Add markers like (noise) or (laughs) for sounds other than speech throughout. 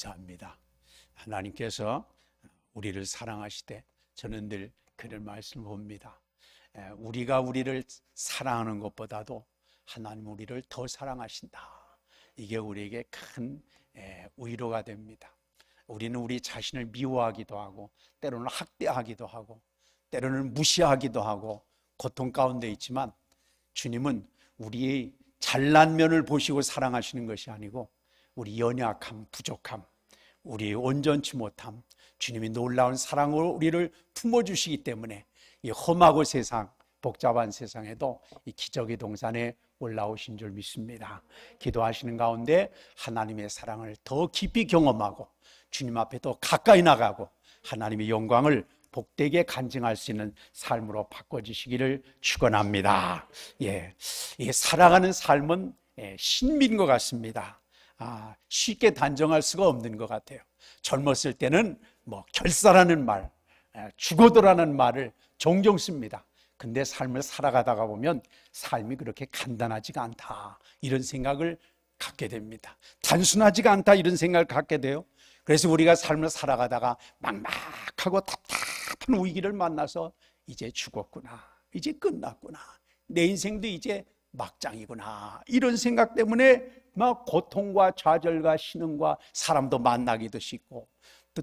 감사합니다. 하나님께서 우리를 사랑하시되 저는 늘 그런 말씀을 봅니다. 우리가 우리를 사랑하는 것보다도 하나님 우리를 더 사랑하신다. 이게 우리에게 큰 위로가 됩니다. 우리는 우리 자신을 미워하기도 하고 때로는 학대하기도 하고 때로는 무시하기도 하고 고통 가운데 있지만 주님은 우리의 잘난 면을 보시고 사랑하시는 것이 아니고 우리 연약함, 부족함, 우리 온전치 못함, 주님이 놀라운 사랑으로 우리를 품어주시기 때문에 이 험하고 세상, 복잡한 세상에도 이 기적의 동산에 올라오신 줄 믿습니다. 기도하시는 가운데 하나님의 사랑을 더 깊이 경험하고 주님 앞에 더 가까이 나가고 하나님의 영광을 복되게 간증할 수 있는 삶으로 바꿔주시기를 축원합니다. 예, 예, 살아가는 삶은 예, 신비인 것 같습니다. 아, 쉽게 단정할 수가 없는 것 같아요. 젊었을 때는 뭐 결사라는 말, 죽어도라는 말을 종종 씁니다. 근데 삶을 살아가다가 보면 삶이 그렇게 간단하지가 않다. 이런 생각을 갖게 됩니다. 단순하지가 않다. 이런 생각을 갖게 돼요. 그래서 우리가 삶을 살아가다가 막막하고 답답한 위기를 만나서 이제 죽었구나. 이제 끝났구나. 내 인생도 이제 막장이구나. 이런 생각 때문에 막 뭐 고통과 좌절과 신음과 사람도 만나기도 쉽고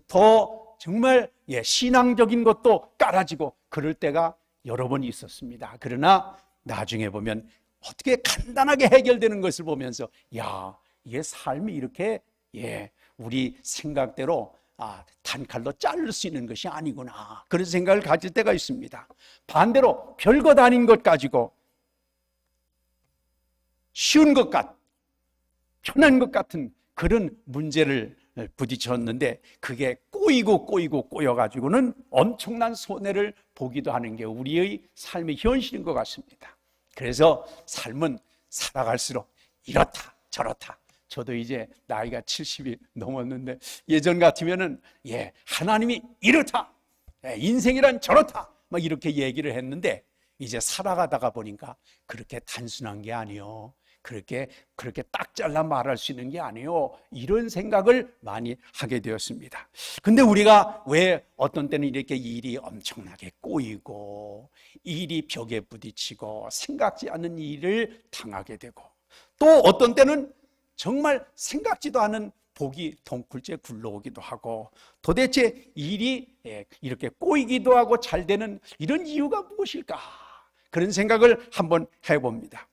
더 정말 예, 신앙적인 것도 깔아지고 그럴 때가 여러 번 있었습니다. 그러나 나중에 보면 어떻게 간단하게 해결되는 것을 보면서 야, 이게 삶이 이렇게 예, 우리 생각대로 아, 단칼로 자를 수 있는 것이 아니구나. 그런 생각을 가질 때가 있습니다. 반대로 별것 아닌 것 가지고 쉬운 것 같, 편한 것 같은 그런 문제를 부딪혔는데 그게 꼬이고 꼬이고 꼬여가지고는 엄청난 손해를 보기도 하는 게 우리의 삶의 현실인 것 같습니다. 그래서 삶은 살아갈수록 이렇다 저렇다. 저도 이제 나이가 70이 넘었는데 예전 같으면은 예 하나님이 이렇다 예, 인생이란 저렇다 막 이렇게 얘기를 했는데 이제 살아가다가 보니까 그렇게 단순한 게 아니요. 그렇게 그렇게 딱 잘라 말할 수 있는 게 아니에요. 이런 생각을 많이 하게 되었습니다. 근데 우리가 왜 어떤 때는 이렇게 일이 엄청나게 꼬이고 일이 벽에 부딪히고 생각지 않은 일을 당하게 되고 또 어떤 때는 정말 생각지도 않은 복이 동굴째 굴러오기도 하고 도대체 일이 예, 이렇게 꼬이기도 하고 잘 되는 이런 이유가 무엇일까? 그런 생각을 한번 해봅니다.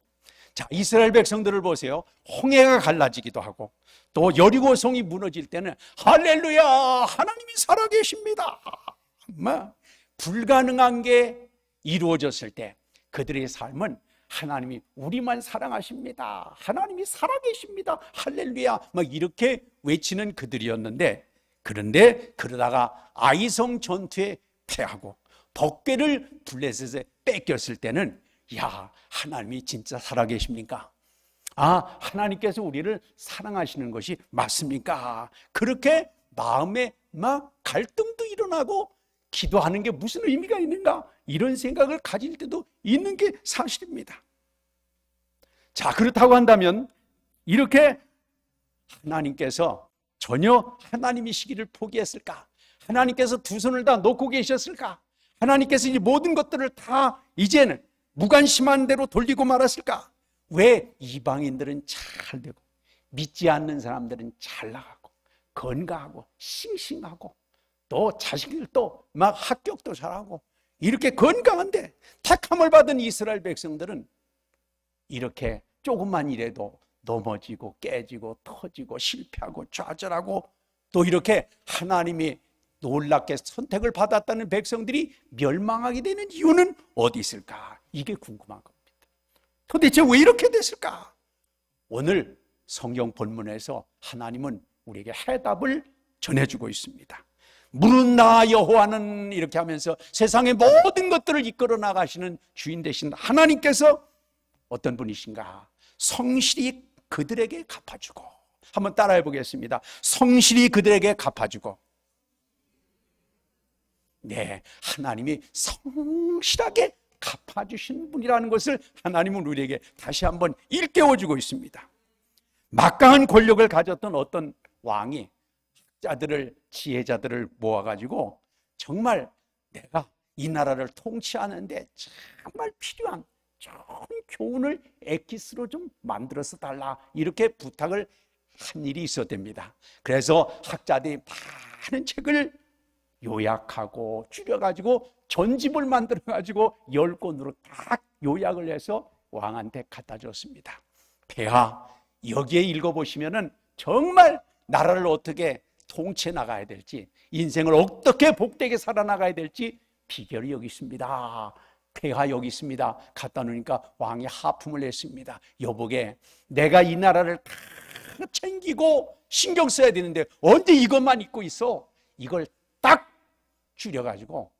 자, 이스라엘 백성들을 보세요. 홍해가 갈라지기도 하고 또 여리고성이 무너질 때는 할렐루야! 하나님이 살아계십니다. 뭐 불가능한 게 이루어졌을 때 그들의 삶은 하나님이 우리만 사랑하십니다. 하나님이 살아계십니다. 할렐루야! 막 뭐 이렇게 외치는 그들이었는데 그런데 그러다가 아이성 전투에 패하고 덕배를 블레셋에 뺏겼을 때는 야, 하나님이 진짜 살아계십니까? 아, 하나님께서 우리를 사랑하시는 것이 맞습니까? 그렇게 마음에 막 갈등도 일어나고 기도하는 게 무슨 의미가 있는가? 이런 생각을 가질 때도 있는 게 사실입니다. 자, 그렇다고 한다면 이렇게 하나님께서 전혀 하나님이시기를 포기했을까? 하나님께서 두 손을 다 놓고 계셨을까? 하나님께서 이 모든 것들을 다 이제는 무관심한 대로 돌리고 말았을까? 왜 이방인들은 잘 되고 믿지 않는 사람들은 잘 나가고 건강하고 싱싱하고 또 자식들도 막 합격도 잘하고 이렇게 건강한데 택함을 받은 이스라엘 백성들은 이렇게 조금만 일해도 넘어지고 깨지고 터지고 실패하고 좌절하고 또 이렇게 하나님이 놀랍게 선택을 받았다는 백성들이 멸망하게 되는 이유는 어디 있을까? 이게 궁금한 겁니다. 도대체 왜 이렇게 됐을까? 오늘 성경 본문에서 하나님은 우리에게 해답을 전해주고 있습니다. 물은 나 여호와는 이렇게 하면서 세상의 모든 것들을 이끌어 나가시는 주인 되신 하나님께서 어떤 분이신가? 성실히 그들에게 갚아주고 한번 따라해 보겠습니다. 성실히 그들에게 갚아주고 네, 하나님이 성실하게 갚아주신 분이라는 것을 하나님은 우리에게 다시 한번 일깨워주고 있습니다. 막강한 권력을 가졌던 어떤 왕이 학자들을, 지혜자들을 모아가지고 정말 내가 이 나라를 통치하는데 정말 필요한 좋은 교훈을 엑기스로 좀 만들어서 달라 이렇게 부탁을 한 일이 있었답니다. 그래서 학자들이 많은 책을 요약하고 줄여가지고 전집을 만들어 가지고 열 권으로 딱 요약을 해서 왕한테 갖다 줬습니다. 폐하 여기에 읽어보시면은 정말 나라를 어떻게 통치해 나가야 될지 인생을 어떻게 복되게 살아나가야 될지 비결이 여기 있습니다. 폐하 여기 있습니다. 갖다 놓으니까 왕이 하품을 했습니다. 여보게 내가 이 나라를 다 챙기고 신경 써야 되는데 언제 이것만 잊고 있어? 이걸 딱 줄여가지고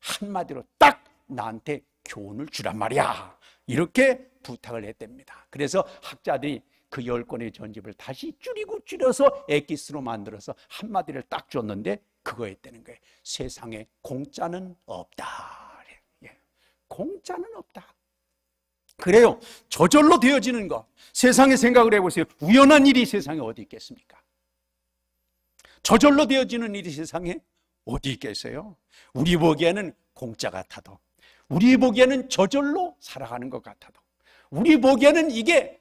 한마디로 딱 나한테 교훈을 주란 말이야. 이렇게 부탁을 했답니다. 그래서 학자들이 그열 권의 전집을 다시 줄이고 줄여서 엑기스로 만들어서 한마디를 딱 줬는데 그거였다는 거예요. 세상에 공짜는 없다. 예. 공짜는 없다. 그래요. 저절로 되어지는 거. 세상에 생각을 해보세요. 우연한 일이 세상에 어디 있겠습니까? 저절로 되어지는 일이 세상에 어디 계세요? 우리 보기에는 공짜 같아도, 우리 보기에는 저절로 살아가는 것 같아도, 우리 보기에는 이게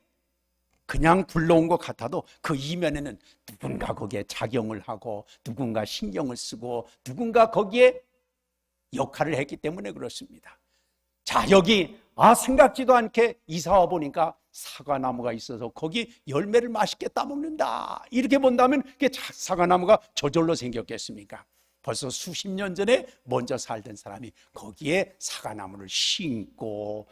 그냥 불러온 것 같아도 그 이면에는 누군가 거기에 작용을 하고 누군가 신경을 쓰고 누군가 거기에 역할을 했기 때문에 그렇습니다. 자, 여기 아 생각지도 않게 이사 와 보니까 사과나무가 있어서 거기 열매를 맛있게 따먹는다. 이렇게 본다면 그 사과나무가 저절로 생겼겠습니까? 벌써 수십 년 전에 먼저 살던 사람이 거기에 사과나무를 심고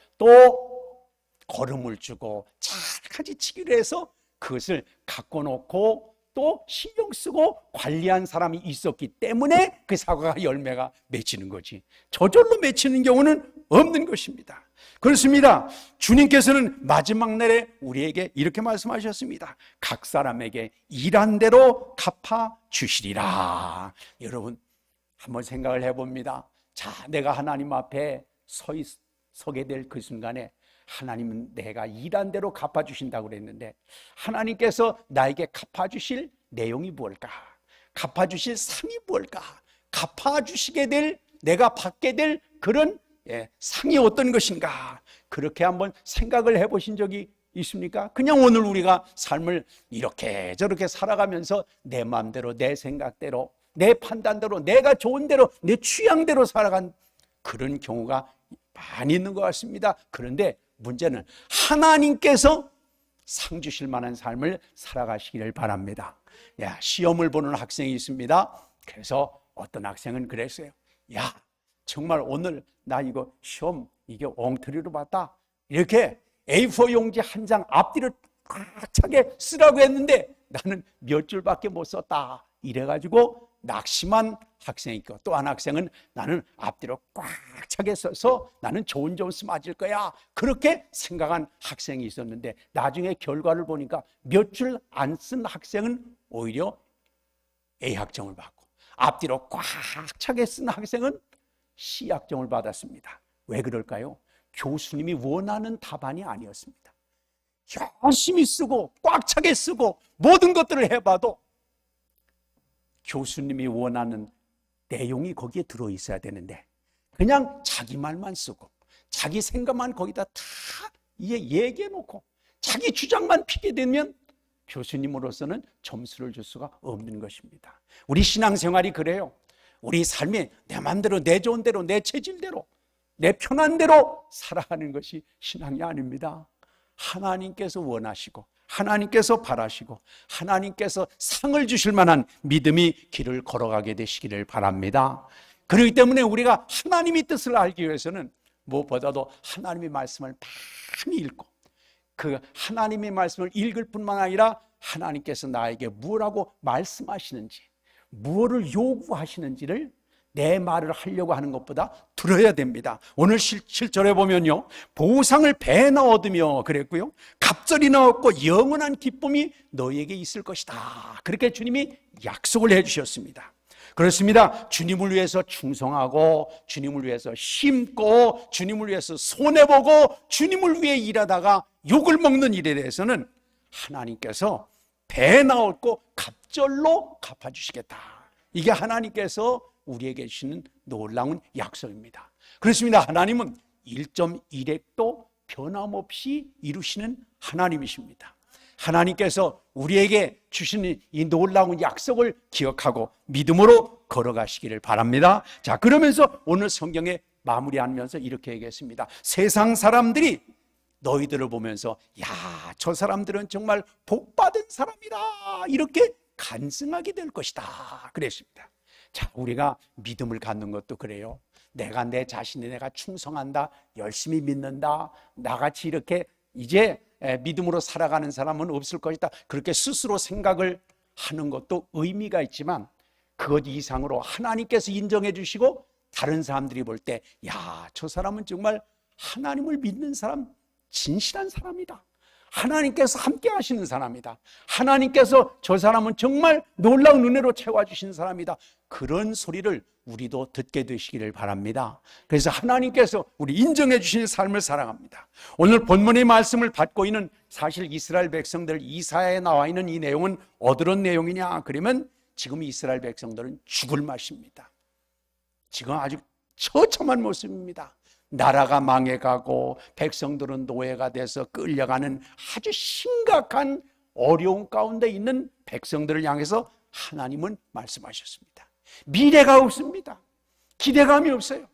또걸음을 주고 잘 가지치기로 해서 그것을 갖고 놓고 또 신경 쓰고 관리한 사람이 있었기 때문에 그 사과가 열매가 맺히는 거지. 저절로 맺히는 경우는 없는 것입니다. 그렇습니다. 주님께서는 마지막 날에 우리에게 이렇게 말씀하셨습니다. 각 사람에게 일한 대로 갚아 주시리라. 여러분 한번 생각을 해봅니다. 자, 내가 하나님 앞에 서 있, 서게 될 그 순간에 하나님은 내가 일한 대로 갚아 주신다고 그랬는데 하나님께서 나에게 갚아 주실 내용이 무까 갚아 주실 상이 무까 갚아 주시게 될 내가 받게 될 그런 예, 상이 어떤 것인가 그렇게 한번 생각을 해보신 적이 있습니까? 그냥 오늘 우리가 삶을 이렇게 저렇게 살아가면서 내 마음대로 내 생각대로 내 판단대로 내가 좋은 대로 내 취향대로 살아간 그런 경우가 많이 있는 것 같습니다. 그런데 문제는 하나님께서 상 주실 만한 삶을 살아가시기를 바랍니다. 야, 시험을 보는 학생이 있습니다. 그래서 어떤 학생은 그랬어요. 야, 정말 오늘 나 이거 시험 이게 엉터리로 봤다. 이렇게 A4 용지 한 장 앞뒤를 꽉 차게 쓰라고 했는데 나는 몇 줄밖에 못 썼다. 이래가지고 낙심한 학생이 있고 또 한 학생은 나는 앞뒤로 꽉 차게 써서 나는 좋은 점수 맞을 거야. 그렇게 생각한 학생이 있었는데 나중에 결과를 보니까 몇 줄 안 쓴 학생은 오히려 A학점을 받고 앞뒤로 꽉 차게 쓴 학생은 시약정을 받았습니다. 왜 그럴까요? 교수님이 원하는 답안이 아니었습니다. 열심히 쓰고 꽉 차게 쓰고 모든 것들을 해봐도 교수님이 원하는 내용이 거기에 들어있어야 되는데 그냥 자기 말만 쓰고 자기 생각만 거기다 다 얘기해 놓고 자기 주장만 피게 되면 교수님으로서는 점수를 줄 수가 없는 것입니다. 우리 신앙생활이 그래요. 우리 삶이 내 마음대로 내 좋은 대로 내 체질대로 내 편한 대로 살아가는 것이 신앙이 아닙니다. 하나님께서 원하시고 하나님께서 바라시고 하나님께서 상을 주실 만한 믿음이 길을 걸어가게 되시기를 바랍니다. 그렇기 때문에 우리가 하나님의 뜻을 알기 위해서는 무엇보다도 하나님의 말씀을 많이 읽고 그 하나님의 말씀을 읽을 뿐만 아니라 하나님께서 나에게 무엇라고 말씀하시는지 무엇을 요구하시는지를 내 말을 하려고 하는 것보다 들어야 됩니다. 오늘 7절에 보면요. 보상을 배나 얻으며 그랬고요. 갑절이나 얻고 영원한 기쁨이 너에게 있을 것이다. 그렇게 주님이 약속을 해 주셨습니다. 그렇습니다. 주님을 위해서 충성하고 주님을 위해서 힘고 주님을 위해서 손해 보고 주님을 위해 일하다가 욕을 먹는 일에 대해서는 하나님께서 배 나올 고 갑절로 갚아주시겠다. 이게 하나님께서 우리에게 주시는 놀라운 약속입니다. 그렇습니다. 하나님은 1.1핵도 변함없이 이루시는 하나님이십니다. 하나님께서 우리에게 주시는 이 놀라운 약속을 기억하고 믿음으로 걸어가시기를 바랍니다. 자, 그러면서 오늘 성경에 마무리하면서 이렇게 얘기했습니다. 세상 사람들이 너희들을 보면서 야, 저 사람들은 정말 복받은 사람이다. 이렇게 간증하게 될 것이다. 그랬습니다. 자, 우리가 믿음을 갖는 것도 그래요. 내가 내 자신에 내가 충성한다. 열심히 믿는다. 나같이 이렇게 이제 믿음으로 살아가는 사람은 없을 것이다. 그렇게 스스로 생각을 하는 것도 의미가 있지만 그것 이상으로 하나님께서 인정해 주시고 다른 사람들이 볼 때, 야, 저 사람은 정말 하나님을 믿는 사람 진실한 사람이다. 하나님께서 함께 하시는 사람이다. 하나님께서 저 사람은 정말 놀라운 은혜로 채워주신 사람이다. 그런 소리를 우리도 듣게 되시기를 바랍니다. 그래서 하나님께서 우리 인정해 주신 삶을 사랑합니다. 오늘 본문의 말씀을 받고 있는 사실 이스라엘 백성들 이사에 나와 있는 이 내용은 어드런 내용이냐? 그러면 지금 이스라엘 백성들은 죽을 맛입니다. 지금 아주 처참한 모습입니다. 나라가 망해가고 백성들은 노예가 돼서 끌려가는 아주 심각한 어려움 가운데 있는 백성들을 향해서 하나님은 말씀하셨습니다. 미래가 없습니다. 기대감이 없어요.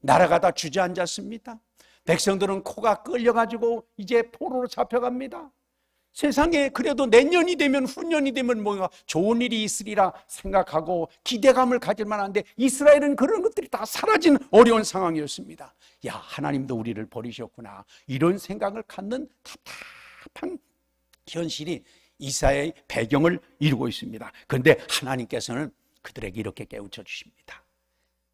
나라가 다 주저앉았습니다. 백성들은 코가 끌려가지고 이제 포로로 잡혀갑니다. 세상에 그래도 내년이 되면 후년이 되면 뭔가 좋은 일이 있으리라 생각하고 기대감을 가질 만한데 이스라엘은 그런 것들이 다 사라진 어려운 상황이었습니다. 야, 하나님도 우리를 버리셨구나. 이런 생각을 갖는 답답한 현실이 이사의 배경을 이루고 있습니다. 그런데 하나님께서는 그들에게 이렇게 깨우쳐 주십니다.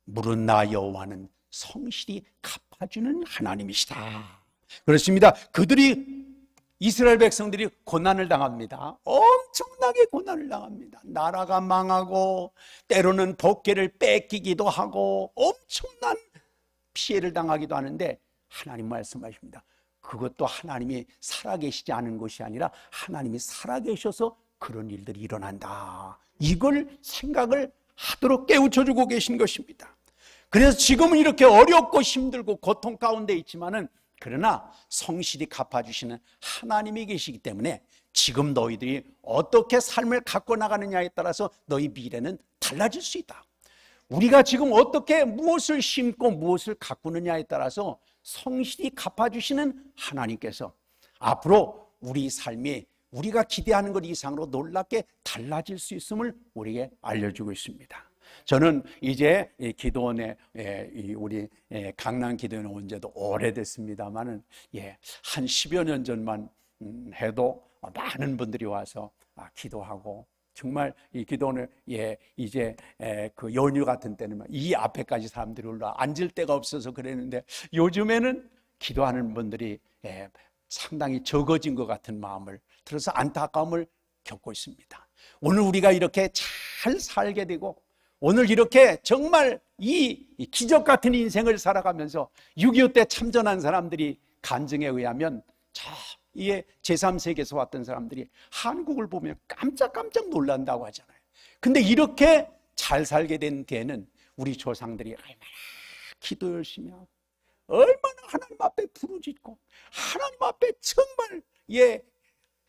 물은 나 여호와는 성실히 갚아주는 하나님이시다. 그렇습니다. 그들이 이스라엘 백성들이 고난을 당합니다. 엄청나게 고난을 당합니다. 나라가 망하고 때로는 복개를 뺏기기도 하고 엄청난 피해를 당하기도 하는데 하나님 말씀하십니다. 그것도 하나님이 살아계시지 않은 것이 아니라 하나님이 살아계셔서 그런 일들이 일어난다. 이걸 생각을 하도록 깨우쳐주고 계신 것입니다. 그래서 지금은 이렇게 어렵고 힘들고 고통 가운데 있지만은 그러나 성실히 갚아주시는 하나님이 계시기 때문에 지금 너희들이 어떻게 삶을 갖고 나가느냐에 따라서 너희 미래는 달라질 수 있다. 우리가 지금 어떻게 무엇을 심고 무엇을 가꾸느냐에 따라서 성실히 갚아주시는 하나님께서 앞으로 우리 삶이 우리가 기대하는 것 이상으로 놀랍게 달라질 수 있음을 우리에게 알려주고 있습니다. 저는 이제 기도원에 예, 우리 예, 강남 기도원에 온 지도 오래됐습니다만은 예, 한 10여 년 전만 음, 해도 많은 분들이 와서 아, 기도하고 정말 이 기도원을 예, 이제 예, 그 연휴 같은 때는 이 앞에까지 사람들이 올라 앉을 데가 없어서 그랬는데 요즘에는 기도하는 분들이 예, 상당히 적어진 것 같은 마음을 들어서 안타까움을 겪고 있습니다. 오늘 우리가 이렇게 잘 살게 되고 오늘 이렇게 정말 이 기적 같은 인생을 살아가면서 6.25 때 참전한 사람들이 간증에 의하면 참 이게 제3세계에서 왔던 사람들이 한국을 보면 깜짝깜짝 놀란다고 하잖아요. 근데 이렇게 잘 살게 된 데는 우리 조상들이 얼마나 기도 열심히 하고 얼마나 하나님 앞에 부르짖고 하나님 앞에 정말 예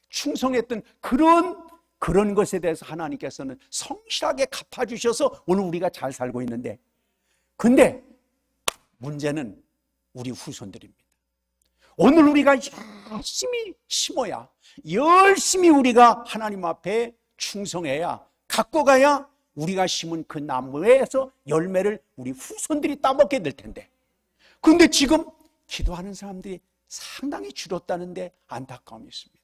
충성했던 그런 그런 것에 대해서 하나님께서는 성실하게 갚아주셔서 오늘 우리가 잘 살고 있는데 근데 문제는 우리 후손들입니다. 오늘 우리가 열심히 심어야 열심히 우리가 하나님 앞에 충성해야 갖고 가야 우리가 심은 그 나무에서 열매를 우리 후손들이 따먹게 될 텐데 근데 지금 기도하는 사람들이 상당히 줄었다는데 안타까움이 있습니다.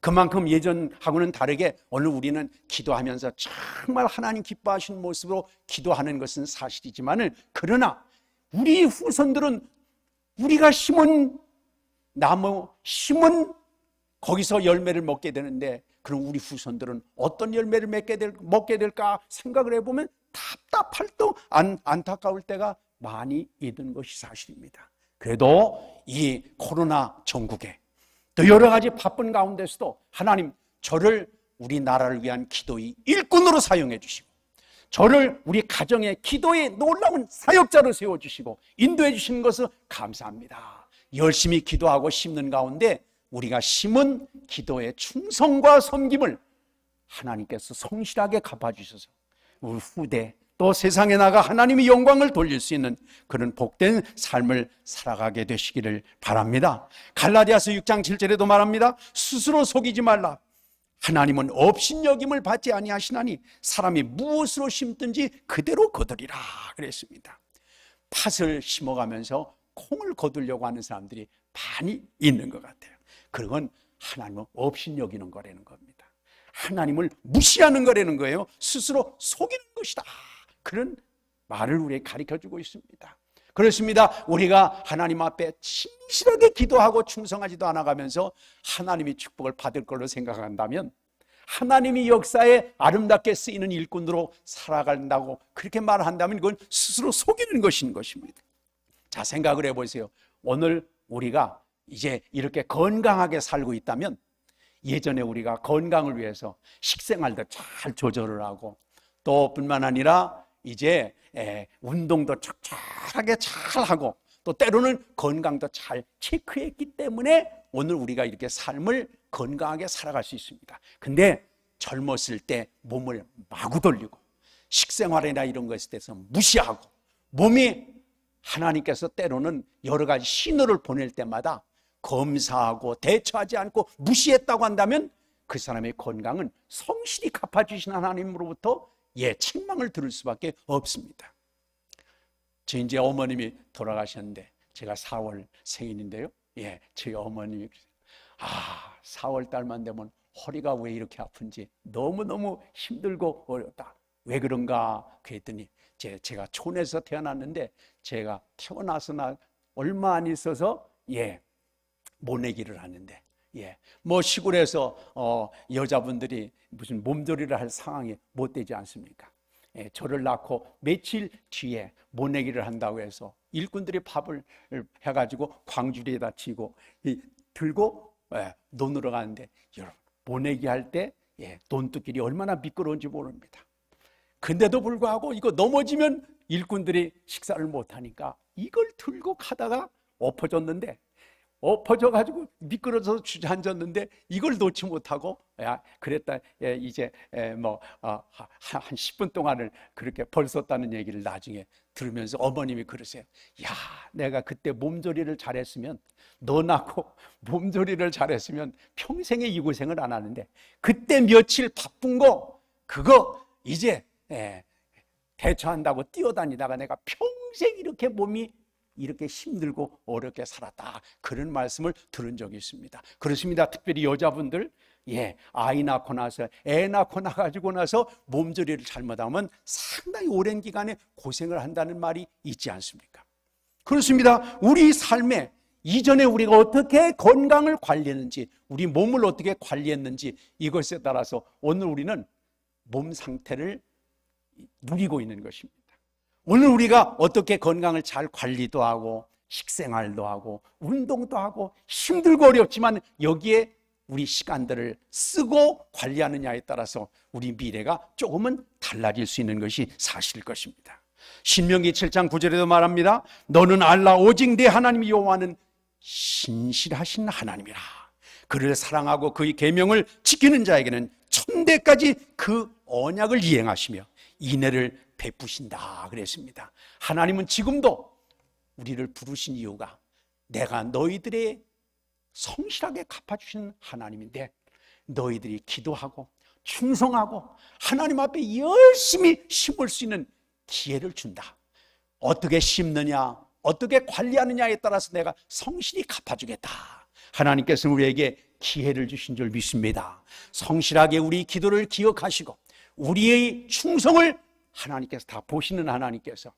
그만큼 예전하고는 다르게 오늘 우리는 기도하면서 정말 하나님 기뻐하시는 모습으로 기도하는 것은 사실이지만 그러나 우리 후손들은 우리가 심은 나무 심은 거기서 열매를 먹게 되는데 그럼 우리 후손들은 어떤 열매를 맺게 될, 먹게 될까 생각을 해보면 답답할 또 안, 안타까울 때가 많이 있는 것이 사실입니다. 그래도 이 코로나 전국에 또 여러 가지 바쁜 가운데서도 하나님 저를 우리나라를 위한 기도의 일꾼으로 사용해 주시고 저를 우리 가정의 기도의 놀라운 사역자로 세워 주시고 인도해 주시는 것을 감사합니다. 열심히 기도하고 심는 가운데 우리가 심은 기도의 충성과 섬김을 하나님께서 성실하게 갚아 주셔서 우리 후대 또 세상에 나가 하나님의 영광을 돌릴 수 있는 그런 복된 삶을 살아가게 되시기를 바랍니다. 갈라디아서 6장 7절에도 말합니다. 스스로 속이지 말라. 하나님은 업신여김을 받지 아니하시나니 사람이 무엇으로 심든지 그대로 거두리라 그랬습니다. 팥을 심어가면서 콩을 거두려고 하는 사람들이 많이 있는 것 같아요. 그건 하나님은 업신여기는 거라는 겁니다. 하나님을 무시하는 거라는 거예요. 스스로 속이는 것이다. 그런 말을 우리에게 가르쳐 주고 있습니다. 그렇습니다. 우리가 하나님 앞에 진실하게 기도하고 충성하지도 않아가면서 하나님이 축복을 받을 걸로 생각한다면 하나님이 역사에 아름답게 쓰이는 일꾼으로 살아간다고 그렇게 말한다면 그건 스스로 속이는 것인 것입니다. 자, 생각을 해보세요. 오늘 우리가 이제 이렇게 건강하게 살고 있다면 예전에 우리가 건강을 위해서 식생활도 잘 조절을 하고 또 뿐만 아니라 이제 예, 운동도 촉촉하게 잘하고 또 때로는 건강도 잘 체크했기 때문에 오늘 우리가 이렇게 삶을 건강하게 살아갈 수 있습니다. 근데 젊었을 때 몸을 마구 돌리고 식생활이나 이런 것에 대해서 무시하고 몸이 하나님께서 때로는 여러 가지 신호를 보낼 때마다 검사하고 대처하지 않고 무시했다고 한다면 그 사람의 건강은 성실히 갚아주신 하나님으로부터 예, 책망을 들을 수밖에 없습니다. 제 이제 어머님이 돌아가셨는데 제가 4월 생일인데요. 예, 저희 어머님이 아, 4월 달만 되면 허리가 왜 이렇게 아픈지 너무너무 힘들고 어렵다. 왜 그런가? 그랬더니 제, 제가 촌에서 태어났는데 제가 태어나서 나 얼마 안 있어서 예, 모내기를 하는데 예. 뭐 시골에서 어, 여자분들이 무슨 몸조리를 할 상황이 못 되지 않습니까? 예, 저를 낳고 며칠 뒤에 모내기를 한다고 해서 일꾼들이 밥을 해가지고 광주리에다 치고 이, 들고 예, 논으로 가는데 여러분 모내기 할 때 예, 논두길이 얼마나 미끄러운지 모릅니다. 근데도 불구하고 이거 넘어지면 일꾼들이 식사를 못하니까 이걸 들고 가다가 엎어졌는데 어, 퍼져가지고 미끄러져서 주저앉았는데 이걸 놓지 못하고 야 그랬다 예, 이제 예, 뭐한 어, 한 10분 동안을 그렇게 벌썼다는 얘기를 나중에 들으면서 어머님이 그러세요 야 내가 그때 몸조리를 잘했으면 너 낳고 (laughs) 몸조리를 잘했으면 평생에 이 고생을 안 하는데 그때 며칠 바쁜 거 그거 이제 예, 대처한다고 뛰어다니다가 내가 평생 이렇게 몸이 이렇게 힘들고 어렵게 살았다. 그런 말씀을 들은 적이 있습니다. 그렇습니다. 특별히 여자분들 예, 아이 낳고 나서 애 낳고 나가지고 나서 몸조리를 잘못하면 상당히 오랜 기간에 고생을 한다는 말이 있지 않습니까? 그렇습니다. 우리 삶에 이전에 우리가 어떻게 건강을 관리했는지, 우리 몸을 어떻게 관리했는지 이것에 따라서 오늘 우리는 몸 상태를 누리고 있는 것입니다. 오늘 우리가 어떻게 건강을 잘 관리도 하고 식생활도 하고 운동도 하고 힘들고 어렵지만 여기에 우리 시간들을 쓰고 관리하느냐에 따라서 우리 미래가 조금은 달라질 수 있는 것이 사실일 것입니다. 신명기 7장 9절에도 말합니다. 너는 알라 오직 내 하나님 여호와는 신실하신 하나님이라. 그를 사랑하고 그의 계명을 지키는 자에게는 천대까지 그 언약을 이행하시며 이내를 베푸신다 그랬습니다. 하나님은 지금도 우리를 부르신 이유가 내가 너희들의 성실하게 갚아주신 하나님인데 너희들이 기도하고 충성하고 하나님 앞에 열심히 심을 수 있는 기회를 준다. 어떻게 심느냐, 어떻게 관리하느냐에 따라서 내가 성실히 갚아주겠다. 하나님께서 우리에게 기회를 주신 줄 믿습니다. 성실하게 우리 기도를 기억하시고 우리의 충성을 하나님께서 다 보시는 하나님께서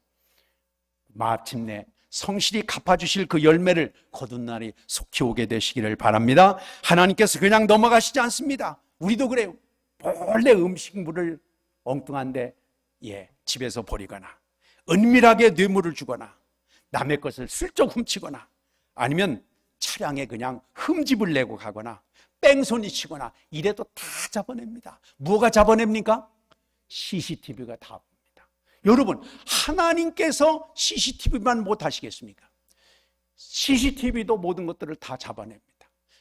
마침내 성실히 갚아주실 그 열매를 거둔 날이 속히 오게 되시기를 바랍니다. 하나님께서 그냥 넘어가시지 않습니다. 우리도 그래요. 원래 음식물을 엉뚱한데 예, 집에서 버리거나 은밀하게 뇌물을 주거나 남의 것을 슬쩍 훔치거나 아니면 차량에 그냥 흠집을 내고 가거나 뺑소니 치거나 이래도 다 잡아냅니다. 뭐가 잡아냅니까? CCTV가 다 봅니다. 여러분, 하나님께서 CCTV만 못 하시겠습니까? CCTV도 모든 것들을 다 잡아냅니다.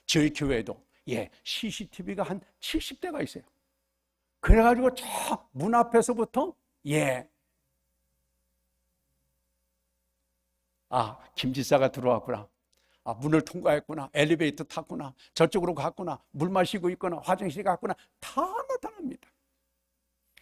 저희 교회도 예, CCTV가 한 70대가 있어요. 그래 가지고 저 문 앞에서부터 예. 아, 김지사가 들어왔구나. 아, 문을 통과했구나. 엘리베이터 탔구나. 저쪽으로 갔구나. 물 마시고 있거나 화장실 갔구나. 다 나타납니다.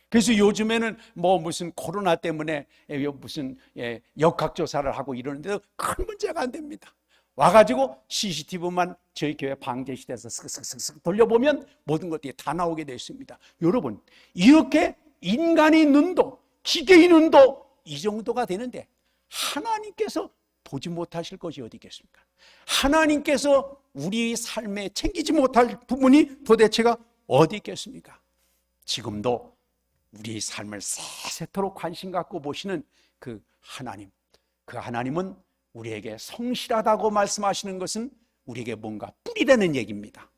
그래서 요즘에는 뭐 무슨 코로나 때문에 예, 무슨 예, 역학조사를 하고 이러는데도 큰 문제가 안 됩니다. 와가지고 CCTV만 저희 교회 방제실에서 슥슥슥슥 돌려보면 모든 것들이 다 나오게 되어 있습니다. 여러분, 이렇게 인간의 눈도 기계의 눈도 이 정도가 되는데 하나님께서 보지 못하실 것이 어디 있겠습니까? 하나님께서 우리 삶에 챙기지 못할 부분이 도대체가 어디 있겠습니까? 지금도 우리 삶을 세세토록 관심 갖고 보시는 그 하나님. 그 하나님은 우리에게 성실하다고 말씀하시는 것은 우리에게 뭔가 뿌리라는 얘기입니다.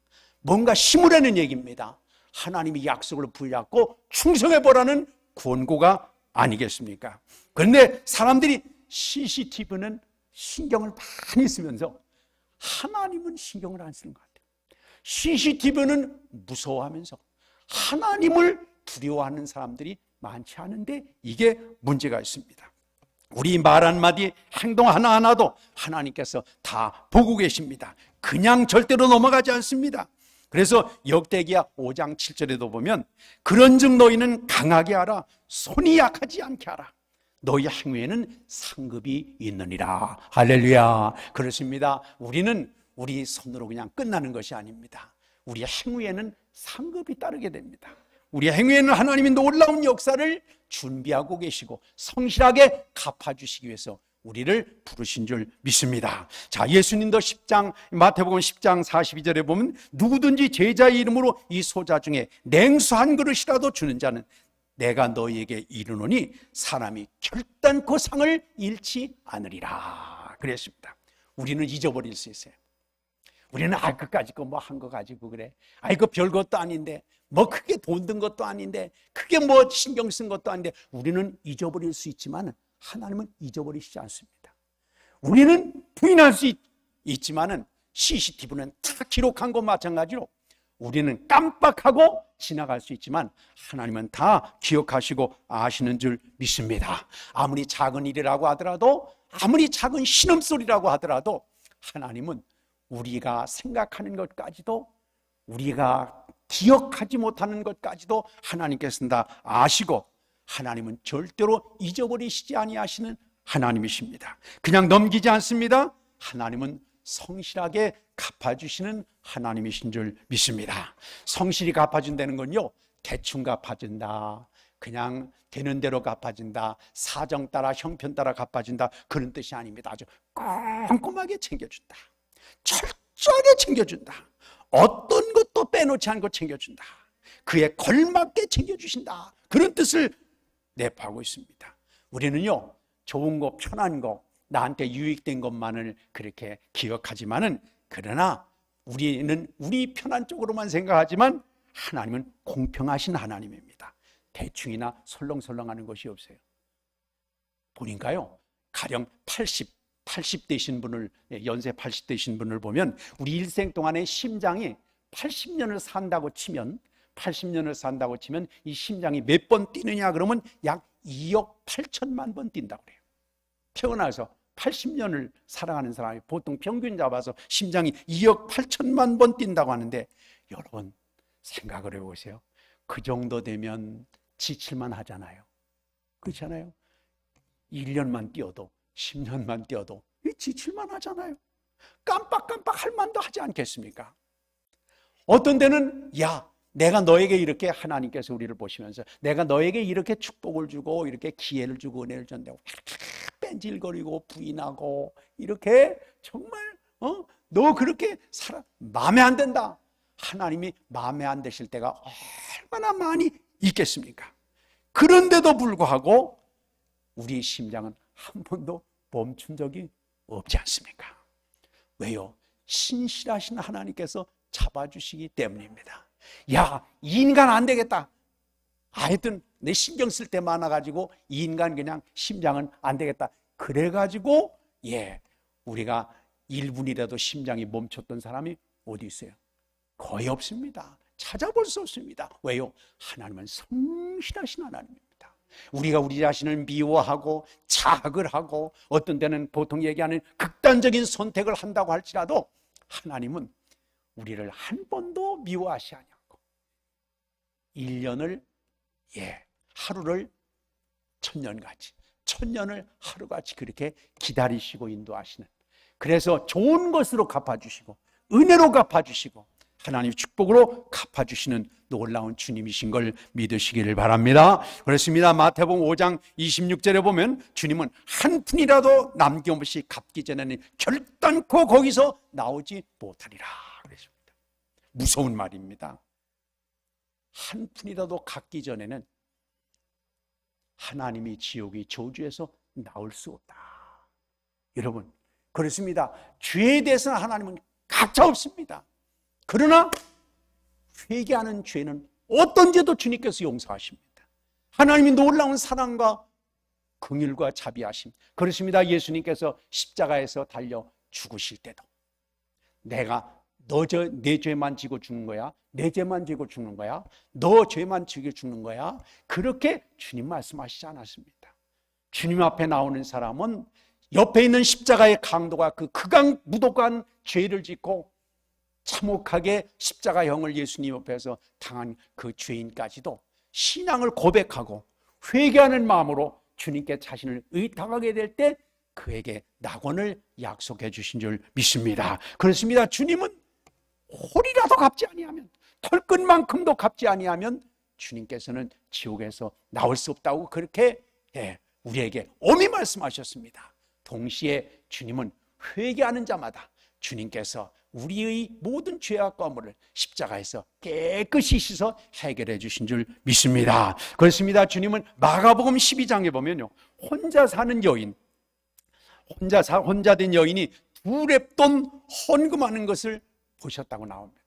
뭔가 심으라는 얘기입니다. 하나님이 약속을 부여하고 충성해 보라는 권고가 아니겠습니까? 그런데 사람들이 CCTV는 신경을 많이 쓰면서 하나님은 신경을 안 쓰는 것 같아요. CCTV는 무서워하면서 하나님을 두려워하는 사람들이 많지 않은데 이게 문제가 있습니다. 우리 말 한마디, 행동 하나하나도 하나님께서 다 보고 계십니다. 그냥 절대로 넘어가지 않습니다. 그래서 역대기야 5장 7절에도 보면 그런즉 너희는 강하게 하라 손이 약하지 않게 하라 너희 행위에는 상급이 있느니라 할렐루야 그렇습니다 우리는 우리 손으로 그냥 끝나는 것이 아닙니다 우리 행위에는 상급이 따르게 됩니다 우리 행위에는 하나님이 놀라운 역사를 준비하고 계시고 성실하게 갚아주시기 위해서 우리를 부르신 줄 믿습니다. 자, 예수님도 10장, 마태복음 10장 42절에 보면 누구든지 제자의 이름으로 이 소자 중에 냉수 한 그릇이라도 주는 자는 내가 너희에게 이르노니 사람이 결단코 상을 잃지 않으리라. 그랬습니다. 우리는 잊어버릴 수 있어요. 우리는 아, 그까지 거뭐 한 거 가지고 그래. 아, 이거 그 별것도 아닌데 뭐 크게 돈 든 것도 아닌데 크게 뭐 신경 쓴 것도 아닌데 우리는 잊어버릴 수 있지만 하나님은 잊어버리시지 않습니다. 우리는 부인할 수 있, 있지만은 CCTV는 다 기록한 것 마찬가지로 우리는 깜빡하고 지나갈 수 있지만 하나님은 다 기억하시고 아시는 줄 믿습니다. 아무리 작은 일이라고 하더라도 아무리 작은 신음소리라고 하더라도 하나님은 우리가 생각하는 것까지도 우리가 기억하지 못하는 것까지도 하나님께서는 다 아시고 하나님은 절대로 잊어버리시지 아니하시는 하나님이십니다. 그냥 넘기지 않습니다. 하나님은 성실하게 갚아주시는 하나님이신 줄 믿습니다. 성실히 갚아준다는 건요, 대충 갚아준다. 그냥 되는 대로 갚아준다. 사정 따라 형편 따라 갚아준다. 그런 뜻이 아닙니다. 아주 꼼꼼하게 챙겨준다. 철저하게 챙겨준다. 어떤 빼놓지 않고 챙겨준다. 그에 걸맞게 챙겨주신다. 그런 뜻을 내포하고 있습니다. 우리는요, 좋은 것, 편한 것, 나한테 유익된 것만을 그렇게 기억하지만은, 그러나 우리는 우리 편한 쪽으로만 생각하지만 하나님은 공평하신 하나님입니다. 대충이나 설렁설렁 하는 것이 없어요. 보니까요, 가령 80, 8 0되신 분을 연세 8 0되신 분을 보면 우리 일생 동안의 심장이 80년을 산다고 치면 80년을 산다고 치면 이 심장이 몇 번 뛰느냐 그러면 약 2억 8천만 번 뛴다고 그래요. 태어나서 80년을 살아가는 사람이 보통 평균 잡아서 심장이 2억 8천만 번 뛴다고 하는데 여러분 생각을 해보세요. 그 정도 되면 지칠만 하잖아요. 그렇잖아요. 1년만 뛰어도 10년만 뛰어도 지칠만 하잖아요. 깜빡깜빡 할 만도 하지 않겠습니까? 어떤 때는 야, 내가 너에게 이렇게 하나님께서 우리를 보시면서 내가 너에게 이렇게 축복을 주고 이렇게 기회를 주고 은혜를 줬는데 뺀질거리고 부인하고 이렇게 정말 어? 너 그렇게 살아 마음에 안 된다. 하나님이 마음에 안드실 때가 얼마나 많이 있겠습니까? 그런데도 불구하고 우리 심장은 한 번도 멈춘 적이 없지 않습니까? 왜요? 신실하신 하나님께서 잡아주시기 때문입니다. 야, 이 인간 안 되겠다. 하여튼 내 신경 쓸 때 많아가지고 이 인간 그냥 심장은 안 되겠다. 그래가지고 예, 우리가 1분이라도 심장이 멈췄던 사람이 어디 있어요? 거의 없습니다. 찾아볼 수 없습니다. 왜요? 하나님은 성실하신 하나님입니다. 우리가 우리 자신을 미워하고 자학을 하고 어떤 때는 보통 얘기하는 극단적인 선택을 한다고 할지라도 하나님은 우리를 한 번도 미워하시 아니하고 1년을 예 하루를 천년같이 천년을 하루같이 그렇게 기다리시고 인도하시는 그래서 좋은 것으로 갚아주시고 은혜로 갚아주시고 하나님 축복으로 갚아주시는 놀라운 주님이신 걸 믿으시기를 바랍니다. 그렇습니다. 마태복음 5장 26절에 보면 주님은 한 푼이라도 남김없이 갚기 전에는 결단코 거기서 나오지 못하리라. 그랬습니다. 무서운 말입니다. 한 푼이라도 갖기 전에는 하나님이 지옥의 저주에서 나올 수 없다. 여러분, 그렇습니다. 죄에 대해서는 하나님은 가차 없습니다. 그러나 회개하는 죄는 어떤 죄도 주님께서 용서하십니다. 하나님이 놀라운 사랑과 긍휼과 자비하심. 그렇습니다. 예수님께서 십자가에서 달려 죽으실 때도 내가 너저내 죄만 지고 죽는 거야. 내 죄만 지고 죽는 거야. 너 죄만 지고 죽는 거야. 그렇게 주님 말씀하시지 않았습니다. 주님 앞에 나오는 사람은 옆에 있는 십자가의 강도가 그 극강 그 무독한 죄를 짓고 참혹하게 십자가형을 예수님 옆에서 당한 그 죄인까지도 신앙을 고백하고 회개하는 마음으로 주님께 자신을 의탁하게 될 때 그에게 낙원을 약속해 주신 줄 믿습니다. 그렇습니다. 주님은 홀이라도 갚지 아니하면 털끝만큼도 갚지 아니하면 주님께서는 지옥에서 나올 수 없다고 그렇게 예, 우리에게 오미 말씀하셨습니다. 동시에 주님은 회개하는 자마다 주님께서 우리의 모든 죄와 과물을 십자가에서 깨끗이 씻어 해결해 주신 줄 믿습니다. 그렇습니다. 주님은 마가복음 12장에 보면요. 혼자 사는 여인, 혼자 사, 혼자 된 여인이 두 랩돈 헌금하는 것을 보셨다고 나옵니다.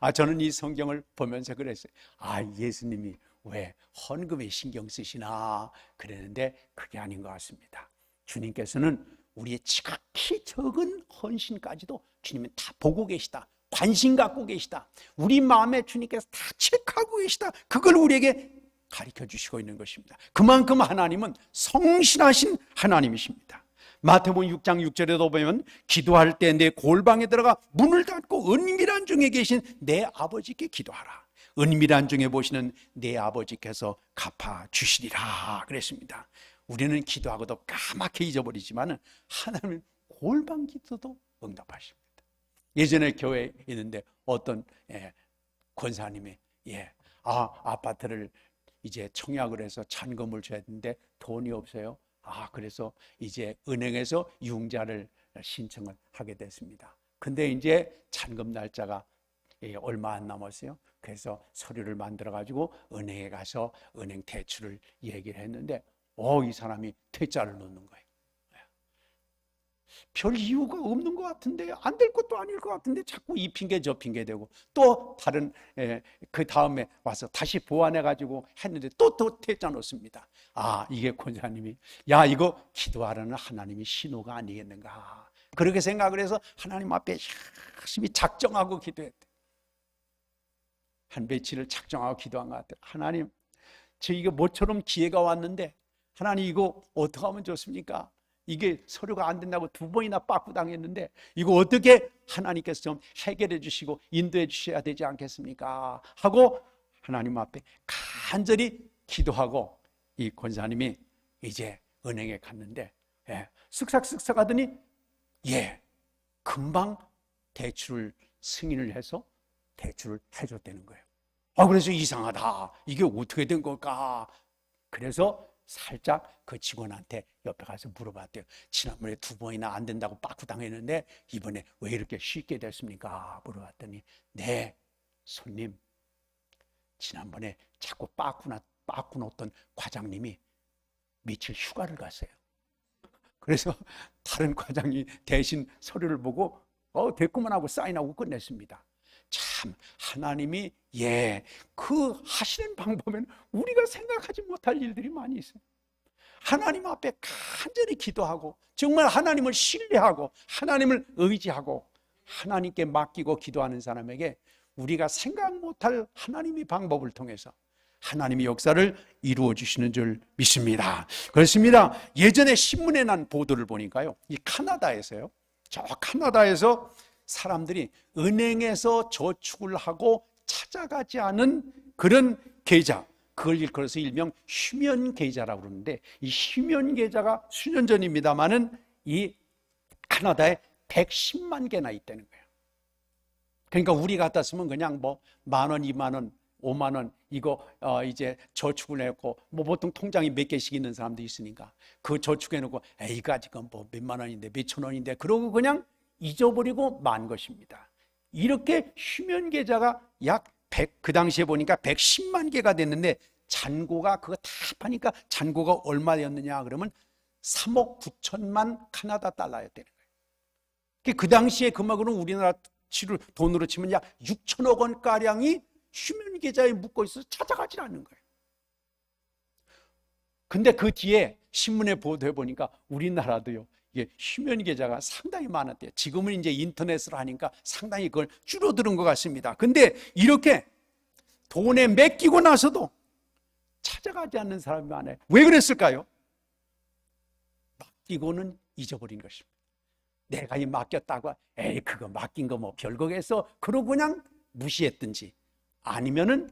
아, 저는 이 성경을 보면서 그랬어요. 아, 예수님이 왜 헌금에 신경 쓰시나 그랬는데 그게 아닌 것 같습니다. 주님께서는 우리의 지극히 적은 헌신까지도 주님은 다 보고 계시다. 관심 갖고 계시다. 우리 마음에 주님께서 다 체크하고 계시다. 그걸 우리에게 가르쳐 주시고 있는 것입니다. 그만큼 하나님은 성실하신 하나님이십니다. 마태복음 6장 6절에도 보면 기도할 때 내 골방에 들어가 문을 닫고 은밀한 중에 계신 내 아버지께 기도하라. 은밀한 중에 보시는 내 아버지께서 갚아 주시리라 그랬습니다. 우리는 기도하고도 까맣게 잊어버리지만 하나님은 골방 기도도 응답하십니다. 예전에 교회에 있는데 어떤 예, 권사님이 예, 아, 아파트를 이제 청약을 해서 잔금을 줘야 되는데 돈이 없어요. 아, 그래서 이제 은행에서 융자를 신청을 하게 됐습니다. 근데 이제 잔금 날짜가 예, 얼마 안 남았어요. 그래서 서류를 만들어 가지고 은행에 가서 은행 대출을 얘기를 했는데 어, 이 사람이 퇴짜를 놓는 거예요. 별 이유가 없는 것 같은데 안 될 것도 아닐 것 같은데 자꾸 이 핑계 저 핑계 대고 또 다른 에, 예, 그 다음에 와서 다시 보완해 가지고 했는데 또또 퇴짜놓습니다아 이게 권사님이 야 이거 기도하라는 하나님이 신호가 아니겠는가 그렇게 생각을 해서 하나님 앞에 열심히 작정하고 기도했대. 한 배치를 작정하고 기도한 것 같아요. 하나님 저이거 모처럼 기회가 왔는데 하나님 이거 어떻게 하면 좋습니까? 이게 서류가 안 된다고 두 번이나 빠꾸 당했는데 이거 어떻게 하나님께서 좀 해결해 주시고 인도해 주셔야 되지 않겠습니까? 하고 하나님 앞에 간절히 기도하고 이 권사님이 이제 은행에 갔는데 예, 쓱싹쓱싹 하더니 예 금방 대출을 승인을 해서 대출을 해줬다는 거예요. 아 그래서 이상하다 이게 어떻게 된 걸까? 그래서 살짝 그 직원한테 옆에 가서 물어봤대요. 지난번에 두 번이나 안 된다고 빠꾸 당했는데 이번에 왜 이렇게 쉽게 됐습니까? 물어봤더니 네 손님 지난번에 자꾸 빠꾸나 빠꾸 놓던 과장님이 며칠 휴가를 갔어요. 그래서 (laughs) 다른 과장이 대신 서류를 보고 어 됐구만 하고 사인하고 끝냈습니다. 참 하나님이 예그 하시는 방법에는 우리가 생각하지 못할 일들이 많이 있어요. 하나님 앞에 간절히 기도하고 정말 하나님을 신뢰하고 하나님을 의지하고 하나님께 맡기고 기도하는 사람에게 우리가 생각 못할 하나님의 방법을 통해서 하나님의 역사를 이루어 주시는 줄 믿습니다. 그렇습니다. 예전에 신문에 난 보도를 보니까요. 이 카나다에서요. 저 카나다에서 사람들이 은행에서 저축을 하고 찾아가지 않은 그런 계좌 그걸 일컬어서 일명 휴면 계좌라고 그러는데 이 휴면 계좌가 수년 전입니다만은 이 캐나다에 110만 개나 있다는 거예요. 그러니까 우리 같았으면 그냥 뭐 만 원, 이만 원, 오만 원 이거 어 이제 저축을 해놓고 뭐 보통 통장이 몇 개씩 있는 사람도 있으니까 그 저축해놓고 에이 가지금 뭐 몇 만 원인데 몇 천 원인데 그러고 그냥 잊어버리고 만 것입니다. 이렇게 휴면 계좌가 약 100, 그 당시에 보니까 110만 개가 됐는데 잔고가 그거 다 파니까 잔고가 얼마였느냐 그러면 3억 9천만 카나다 달러였다는 거예요. 그 당시에 그만큼은 우리나라 치를 돈으로 치면 약 6천억 원 가량이 휴면 계좌에 묶어 있어서 찾아가질 않는 거예요. 근데 그 뒤에 신문에 보도해 보니까 우리나라도요. 이게 휴면 계좌가 상당히 많았대요. 지금은 이제 인터넷으로 하니까 상당히 그걸 줄어드는 것 같습니다. 근데 이렇게 돈에 맡기고 나서도 찾아가지 않는 사람이 많아요. 왜 그랬을까요? 맡기고는 잊어버린 것입니다. 내가 이 맡겼다고 에이 그거 맡긴 거 뭐 별거겠어 그러고 그냥 무시했든지 아니면은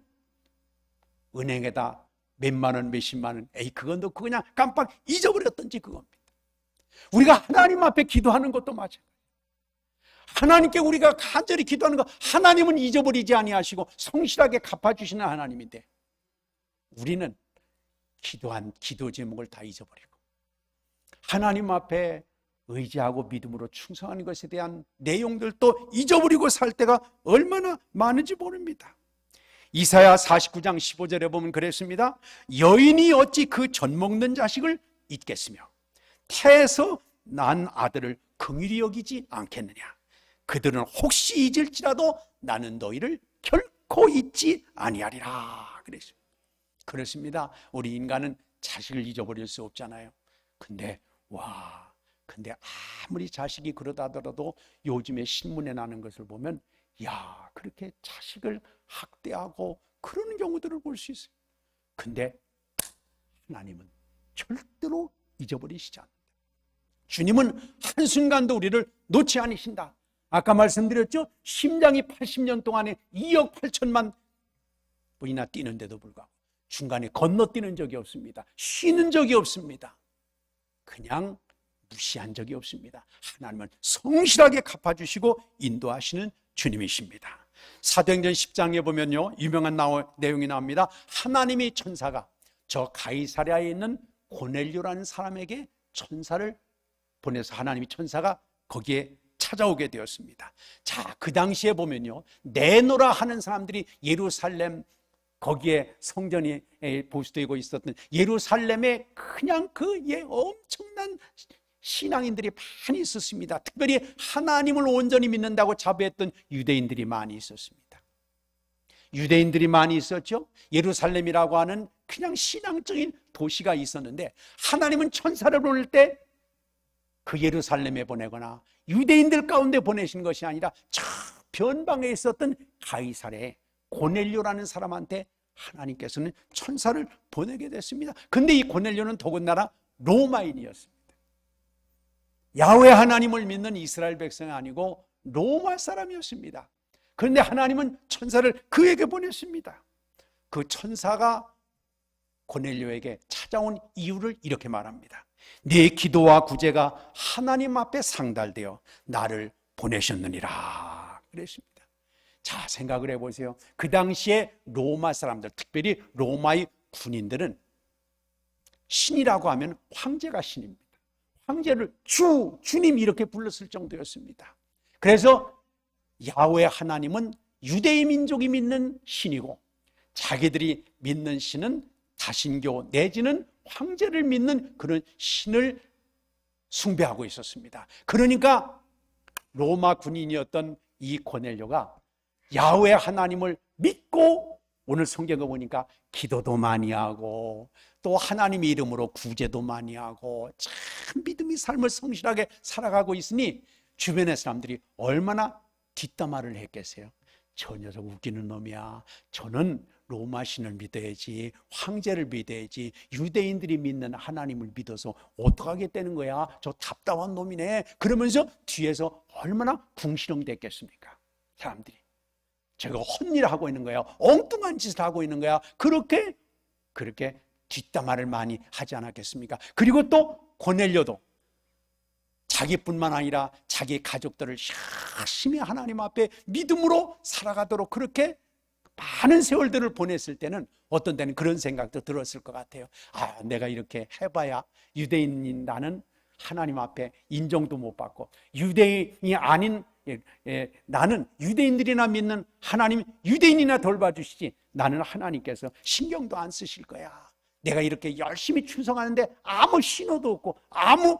은행에다 몇만 원 몇십만 원 에이 그건 넣고 그냥 깜빡 잊어버렸든지 그겁니다. 우리가 하나님 앞에 기도하는 것도 마찬가지. 하나님께 우리가 간절히 기도하는 거 하나님은 잊어버리지 아니하시고 성실하게 갚아주시는 하나님인데 우리는 기도한 기도 제목을 다 잊어버리고 하나님 앞에 의지하고 믿음으로 충성하는 것에 대한 내용들도 잊어버리고 살 때가 얼마나 많은지 모릅니다. 이사야 49장 15절에 보면 그랬습니다. 여인이 어찌 그젖 먹는 자식을 잊겠으며 태에서 난 아들을 긍휼히 여기지 않겠느냐 그들은 혹시 잊을지라도 나는 너희를 결코 잊지 아니하리라 그랬어요 그렇습니다 우리 인간은 자식을 잊어버릴 수 없잖아요 근데 와 근데 아무리 자식이 그러다 하더라도 요즘에 신문에 나는 것을 보면 야 그렇게 자식을 학대하고 그런 경우들을 볼 수 있어요 근데 하나님은 절대로 잊어버리시지 않아요 주님은 한순간도 우리를 놓지 않으신다. 아까 말씀드렸죠? 심장이 80년 동안에 2억 8천만 분이나 뛰는데도 불구하고 중간에 건너뛰는 적이 없습니다. 쉬는 적이 없습니다. 그냥 무시한 적이 없습니다. 하나님은 성실하게 갚아주시고 인도하시는 주님이십니다. 사도행전 10장에 보면요. 유명한 나오, 내용이 나옵니다. 하나님이 천사가 저 가이사랴에 있는 고넬료라는 사람에게 천사를 보내서 하나님이 천사가 거기에 찾아오게 되었습니다. 자, 그 당시에 보면요. 내노라 하는 사람들이 예루살렘 거기에 성전이 보수되고 있었던 예루살렘에 그냥 그 예, 엄청난 신앙인들이 많이 있었습니다. 특별히 하나님을 온전히 믿는다고 자부했던 유대인들이 많이 있었습니다. 유대인들이 많이 있었죠. 예루살렘이라고 하는 그냥 신앙적인 도시가 있었는데 하나님은 천사를 올때 그 예루살렘에 보내거나 유대인들 가운데 보내신 것이 아니라 저 변방에 있었던 가이사레 고넬료라는 사람한테 하나님께서는 천사를 보내게 됐습니다. 근데 이 고넬료는 더군다나 로마인이었습니다. 야외 하나님을 믿는 이스라엘 백성이 아니고 로마 사람이었습니다. 그런데 하나님은 천사를 그에게 보냈습니다. 그 천사가 고넬료에게 찾아온 이유를 이렇게 말합니다. 내 기도와 구제가 하나님 앞에 상달되어 나를 보내셨느니라 그랬습니다 자 생각을 해보세요 그 당시에 로마 사람들 특별히 로마의 군인들은 신이라고 하면 황제가 신입니다 황제를 주, 주님 이렇게 불렀을 정도였습니다 그래서 야외 하나님은 유대 민족이 믿는 신이고 자기들이 믿는 신은 다신교 내지는 황제를 믿는 그런 신을 숭배하고 있었습니다. 그러니까 로마 군인이었던 이 코넬료가 야훼 하나님을 믿고 오늘 성경을 보니까 기도도 많이 하고 또 하나님 이름으로 구제도 많이 하고 참 믿음이 삶을 성실하게 살아가고 있으니 주변의 사람들이 얼마나 뒷담화를 했겠어요. 저 녀석 웃기는 놈이야. 저는 로마신을 믿어야지, 황제를 믿어야지, 유대인들이 믿는 하나님을 믿어서 어떡하게 되는 거야? 저 답답한 놈이네. 그러면서 뒤에서 얼마나 궁시렁 됐겠습니까? 사람들이. 제가 헛일을 하고 있는 거야. 엉뚱한 짓을 하고 있는 거야. 그렇게, 그렇게 뒷담화를 많이 하지 않았겠습니까? 그리고 또 고넬료도 자기뿐만 아니라 자기 가족들을 열심히 하나님 앞에 믿음으로 살아가도록 그렇게 많은 세월들을 보냈을 때는 어떤 때는 그런 생각도 들었을 것 같아요. 아, 내가 이렇게 해봐야 유대인이라는 하나님 앞에 인정도 못 받고 유대인이 아닌 예, 예, 나는 유대인들이나 믿는 하나님 유대인이나 돌봐주시지 나는 하나님께서 신경도 안 쓰실 거야. 내가 이렇게 열심히 충성하는데 아무 신호도 없고 아무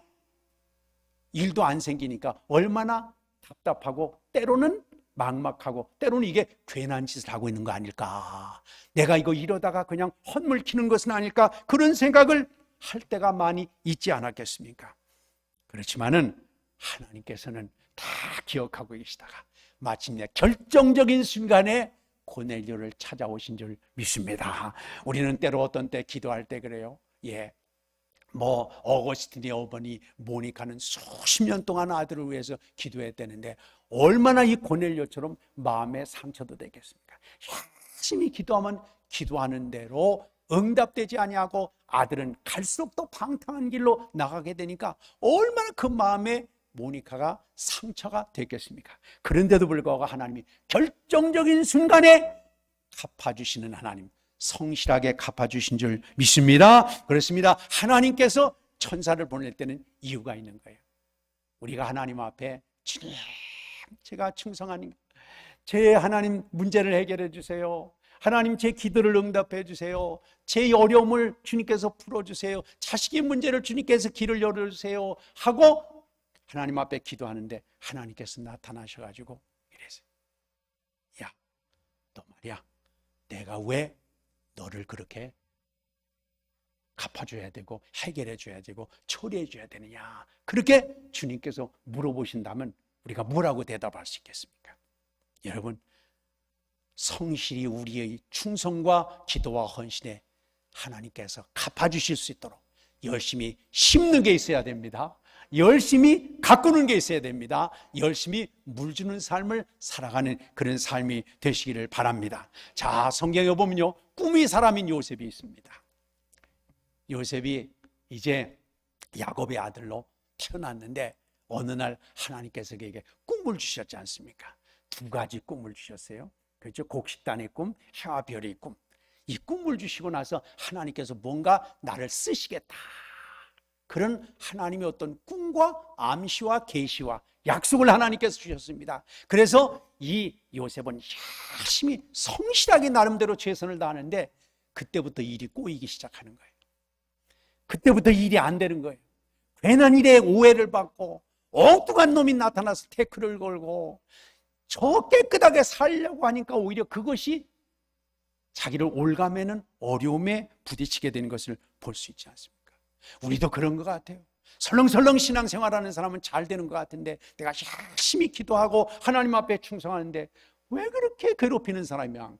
일도 안 생기니까 얼마나 답답하고 때로는 막막하고 때로는 이게 괜한 짓을 하고 있는 거 아닐까? 내가 이거 이러다가 그냥 헛물키는 것은 아닐까? 그런 생각을 할 때가 많이 있지 않았겠습니까? 그렇지만은 하나님께서는 다 기억하고 계시다가 마침내 결정적인 순간에 고넬료를 찾아오신 줄 믿습니다. 우리는 때로 어떤 때 기도할 때 그래요. 예. 뭐 어거스틴의 어머니 모니카는 수십 년 동안 아들을 위해서 기도했다는데 얼마나 이 고넬료처럼 마음에 상처도 되겠습니까? 열심히 기도하면 기도하는 대로 응답되지 아니하고 아들은 갈수록 더 방탕한 길로 나가게 되니까 얼마나 그 마음에 모니카가 상처가 됐겠습니까? 그런데도 불구하고 하나님이 결정적인 순간에 갚아주시는 하나님, 성실하게 갚아주신 줄 믿습니다. 그렇습니다. 하나님께서 천사를 보낼 때는 이유가 있는 거예요. 우리가 하나님 앞에 진짜 제가 충성하는 제 하나님 문제를 해결해 주세요. 하나님 제 기도를 응답해 주세요. 제 어려움을 주님께서 풀어 주세요. 자식의 문제를 주님께서 길을 열어 주세요. 하고 하나님 앞에 기도하는데 하나님께서 나타나셔 가지고 이래서 야, 너 말이야. 내가 왜 너를 그렇게 갚아줘야 되고 해결해 줘야 되고 처리해 줘야 되느냐 그렇게 주님께서 물어보신다면 우리가 뭐라고 대답할 수 있겠습니까? 여러분, 성실히 우리의 충성과 기도와 헌신에 하나님께서 갚아주실 수 있도록 열심히 심는 게 있어야 됩니다. 열심히 가꾸는 게 있어야 됩니다. 열심히 물주는 삶을 살아가는 그런 삶이 되시기를 바랍니다. 자, 성경에 보면요. 꿈이 사람인 요셉이 있습니다. 요셉이 이제 야곱의 아들로 태어났는데 어느 날 하나님께서 그에게 꿈을 주셨지 않습니까? 두 가지 꿈을 주셨어요. 그렇죠? 곡식단의 꿈, 해와 별의 꿈. 이 꿈을 주시고 나서 하나님께서 뭔가 나를 쓰시겠다. 그런 하나님의 어떤 꿈과 암시와 계시와 약속을 하나님께서 주셨습니다. 그래서 이 요셉은 열심히 성실하게 나름대로 최선을 다하는데 그때부터 일이 꼬이기 시작하는 거예요. 그때부터 일이 안 되는 거예요. 괜한 일에 오해를 받고 엉뚱한 놈이 나타나서 태클을 걸고 저 깨끗하게 살려고 하니까 오히려 그것이 자기를 올가매는 어려움에 부딪히게 되는 것을 볼 수 있지 않습니까? 우리도 그런 것 같아요. 설렁설렁 신앙생활하는 사람은 잘 되는 것 같은데 내가 열심히 기도하고 하나님 앞에 충성하는데 왜 그렇게 괴롭히는 사람이 많고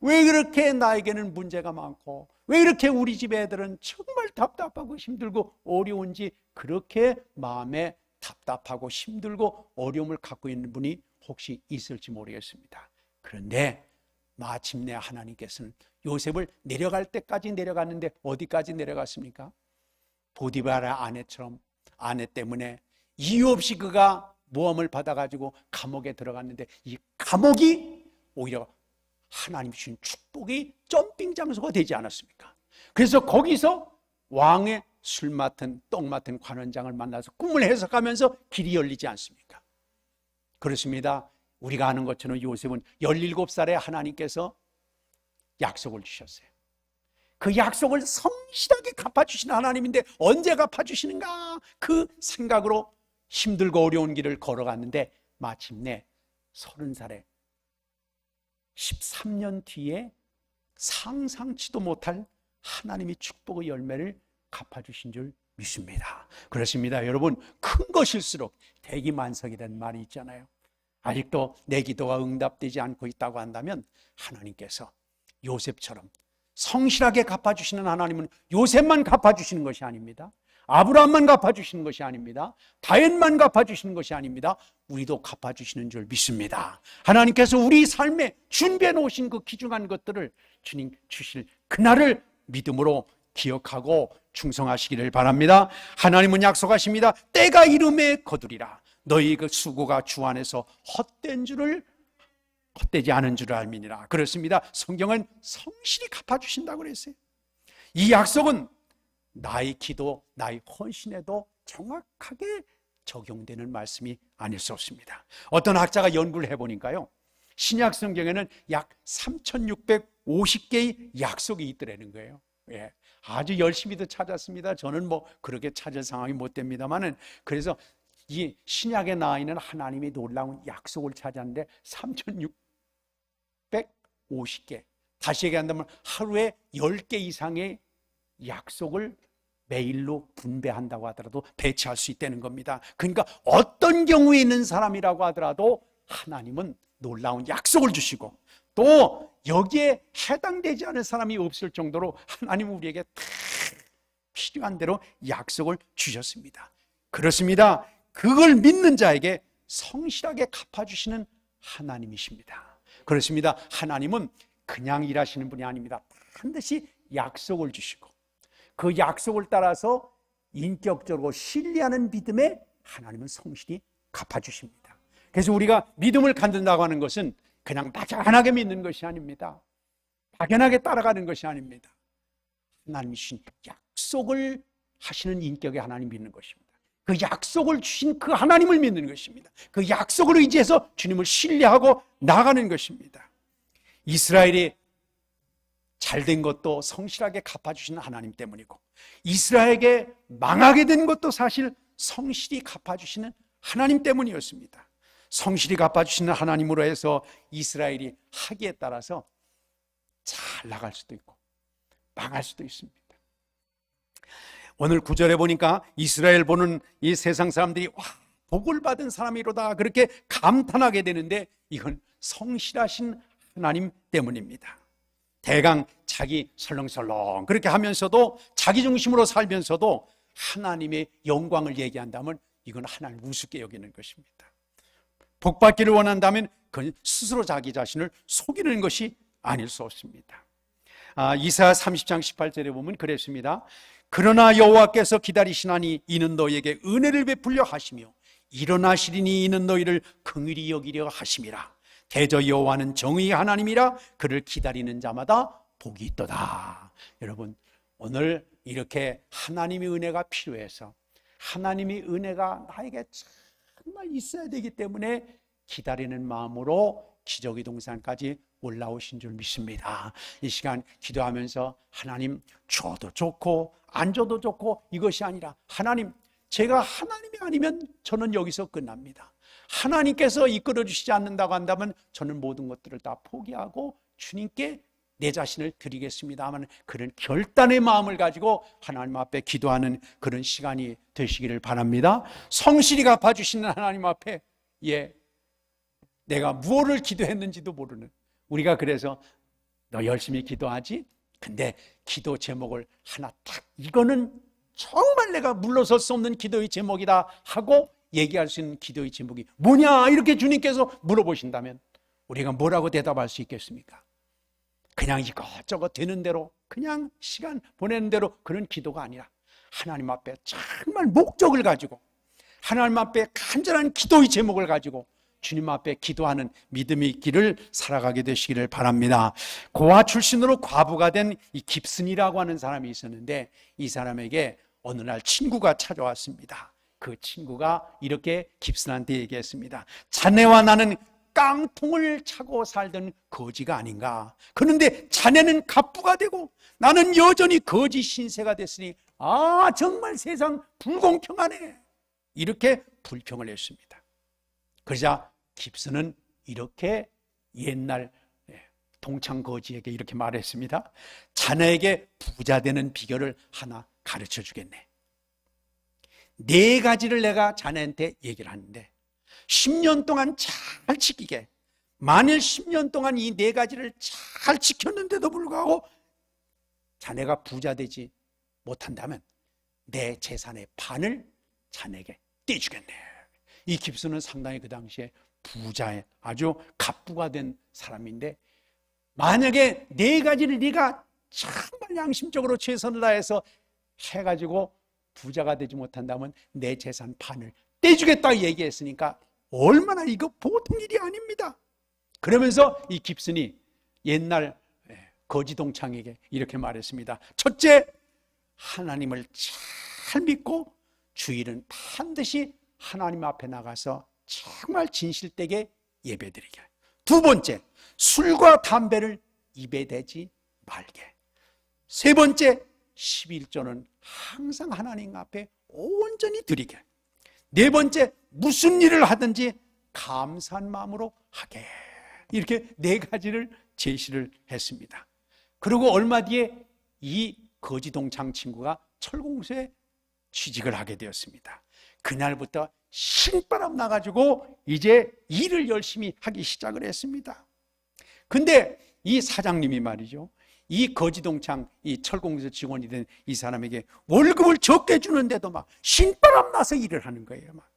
왜 그렇게 나에게는 문제가 많고 왜 이렇게 우리 집 애들은 정말 답답하고 힘들고 어려운지 그렇게 마음에 답답하고 힘들고 어려움을 갖고 있는 분이 혹시 있을지 모르겠습니다. 그런데 마침내 하나님께서는 요셉을 내려갈 때까지 내려갔는데 어디까지 내려갔습니까? 보디바라 아내처럼 아내 때문에 이유 없이 그가 모함을 받아가지고 감옥에 들어갔는데 이 감옥이 오히려 하나님 주신 축복이 점핑 장소가 되지 않았습니까? 그래서 거기서 왕의 술 맡은 똥 맡은 관원장을 만나서 꿈을 해석하면서 길이 열리지 않습니까? 그렇습니다. 우리가 아는 것처럼 요셉은 17살에 하나님께서 약속을 주셨어요. 그 약속을 성실하게 갚아주시는 하나님인데 언제 갚아주시는가? 그 생각으로 힘들고 어려운 길을 걸어갔는데 마침내 30살에 13년 뒤에 상상치도 못할 하나님이 축복의 열매를 갚아주신 줄 믿습니다. 그렇습니다. 여러분, 큰 것일수록 대기만성이라 말이 있잖아요. 아직도 내 기도가 응답되지 않고 있다고 한다면 하나님께서 요셉처럼 성실하게 갚아주시는 하나님은 요셉만 갚아주시는 것이 아닙니다. 아브라함만 갚아주시는 것이 아닙니다. 다윗만 갚아주시는 것이 아닙니다. 우리도 갚아주시는 줄 믿습니다. 하나님께서 우리 삶에 준비해 놓으신 그 귀중한 것들을 주님 주실 그날을 믿음으로 기억하고 충성하시기를 바랍니다. 하나님은 약속하십니다. 때가 이름에 거두리라. 너희 그 수고가 주 안에서 헛된 줄을 헛되지 않은 줄을 알미니라. 그렇습니다. 성경은 성실히 갚아주신다고 그랬어요. 이 약속은 나의 기도, 나의 헌신에도 정확하게 적용되는 말씀이 아닐 수 없습니다. 어떤 학자가 연구를 해보니까요. 신약 성경에는 약 3,650개의 약속이 있더라는 거예요. 예. 아주 열심히도 찾았습니다. 저는 뭐 그렇게 찾을 상황이 못 됩니다만은 그래서 이 신약에 나와 있는 하나님의 놀라운 약속을 찾았는데 3,650개. 다시 얘기한다면 하루에 10개 이상의 약속을 매일로 분배한다고 하더라도 배치할 수 있다는 겁니다. 그러니까 어떤 경우에 있는 사람이라고 하더라도 하나님은 놀라운 약속을 주시고 또 여기에 해당되지 않은 사람이 없을 정도로 하나님 우리에게 다 필요한 대로 약속을 주셨습니다. 그렇습니다. 그걸 믿는 자에게 성실하게 갚아주시는 하나님이십니다. 그렇습니다. 하나님은 그냥 일하시는 분이 아닙니다. 반드시 약속을 주시고 그 약속을 따라서 인격적으로 신뢰하는 믿음에 하나님은 성실히 갚아주십니다. 그래서 우리가 믿음을 갖는다고 하는 것은 그냥 막연하게 믿는 것이 아닙니다. 막연하게 따라가는 것이 아닙니다. 하나님이신 약속을 하시는 인격의 하나님 믿는 것입니다. 그 약속을 주신 그 하나님을 믿는 것입니다. 그 약속을 의지해서 주님을 신뢰하고 나가는 것입니다. 이스라엘이 잘 된 것도 성실하게 갚아주시 하나님 때문이고 이스라엘에게 망하게 된 것도 사실 성실히 갚아주시는 하나님 때문이었습니다. 성실히 갚아주시는 하나님으로 해서 이스라엘이 하기에 따라서 잘 나갈 수도 있고 망할 수도 있습니다. 오늘 구절에 보니까 이스라엘 보는 이 세상 사람들이 와 복을 받은 사람이로다 그렇게 감탄하게 되는데 이건 성실하신 하나님 때문입니다. 대강 자기 설렁설렁 그렇게 하면서도 자기 중심으로 살면서도 하나님의 영광을 얘기한다면 이건 하나님 우습게 여기는 것입니다. 복받기를 원한다면 그건 스스로 자기 자신을 속이는 것이 아닐 수 없습니다. 아, 이사 30장 18절에 보면 그랬습니다. 그러나 여호와께서 기다리시나니 이는 너에게 은혜를 베풀려 하시며 일어나시리니 이는 너희를 긍휼히 여기려 하심이라. 대저 여호와는 정의 하나님이라 그를 기다리는 자마다 복이 있도다. 여러분 오늘 이렇게 하나님의 은혜가 필요해서 하나님의 은혜가 나에게 참 정말 있어야 되기 때문에 기다리는 마음으로 기적의 동산까지 올라오신 줄 믿습니다. 이 시간 기도하면서 하나님 줘도 좋고 안 줘도 좋고 이것이 아니라 하나님 제가 하나님이 아니면 저는 여기서 끝납니다. 하나님께서 이끌어 주시지 않는다고 한다면 저는 모든 것들을 다 포기하고 주님께 내 자신을 드리겠습니다 하는 그런 결단의 마음을 가지고 하나님 앞에 기도하는 그런 시간이 되시기를 바랍니다. 성실히 갚아주시는 하나님 앞에 예 내가 무엇을 기도했는지도 모르는 우리가 그래서 너 열심히 기도하지? 근데 기도 제목을 하나 딱 이거는 정말 내가 물러설 수 없는 기도의 제목이다 하고 얘기할 수 있는 기도의 제목이 뭐냐 이렇게 주님께서 물어보신다면 우리가 뭐라고 대답할 수 있겠습니까? 그냥 이것저것 되는 대로 그냥 시간 보내는 대로 그런 기도가 아니라 하나님 앞에 정말 목적을 가지고 하나님 앞에 간절한 기도의 제목을 가지고 주님 앞에 기도하는 믿음의 길을 살아가게 되시기를 바랍니다. 고아 출신으로 과부가 된 이 깁슨이라고 하는 사람이 있었는데 이 사람에게 어느 날 친구가 찾아왔습니다. 그 친구가 이렇게 깁슨한테 얘기했습니다. 자네와 나는 깡통을 차고 살던 거지가 아닌가 그런데 자네는 갑부가 되고 나는 여전히 거지 신세가 됐으니 아 정말 세상 불공평하네 이렇게 불평을 했습니다 그러자 깁스는 이렇게 옛날 예, 동창 거지에게 이렇게 말했습니다 자네에게 부자 되는 비결을 하나 가르쳐 주겠네 네 가지를 내가 자네한테 얘기를 하는데 10년 동안 잘 지키게 만일 10년 동안 이 네 가지를 잘 지켰는데도 불구하고 자네가 부자 되지 못한다면 내 재산의 반을 자네에게 떼주겠네 이 깁스는 상당히 그 당시에 부자의 아주 갑부가 된 사람인데 만약에 네 가지를 네가 정말 양심적으로 최선을 다해서 해가지고 부자가 되지 못한다면 내 재산 반을 떼주겠다 얘기했으니까 얼마나 이거 보통 일이 아닙니다. 그러면서 이 깁슨이 옛날 예, 거지 동창에게 이렇게 말했습니다. 첫째, 하나님을 잘 믿고 주일은 반드시 하나님 앞에 나가서 정말 진실되게 예배드리게. 두 번째, 술과 담배를 입에 대지 말게. 세 번째, 11조는 항상 하나님 앞에 온전히 드리게. 네 번째 무슨 일을 하든지 감사한 마음으로 하게 이렇게 네 가지를 제시를 했습니다. 그리고 얼마 뒤에 이 거지동창 친구가 철공소에 취직을 하게 되었습니다. 그날부터 신바람 나가지고 이제 일을 열심히 하기 시작을 했습니다. 근데 이 사장님이 말이죠. 이 거지동창 이철공에서 직원이 된 이 사람에게 월급을 적게 주는데도 막 신바람 나서 일을 하는 거예요. 막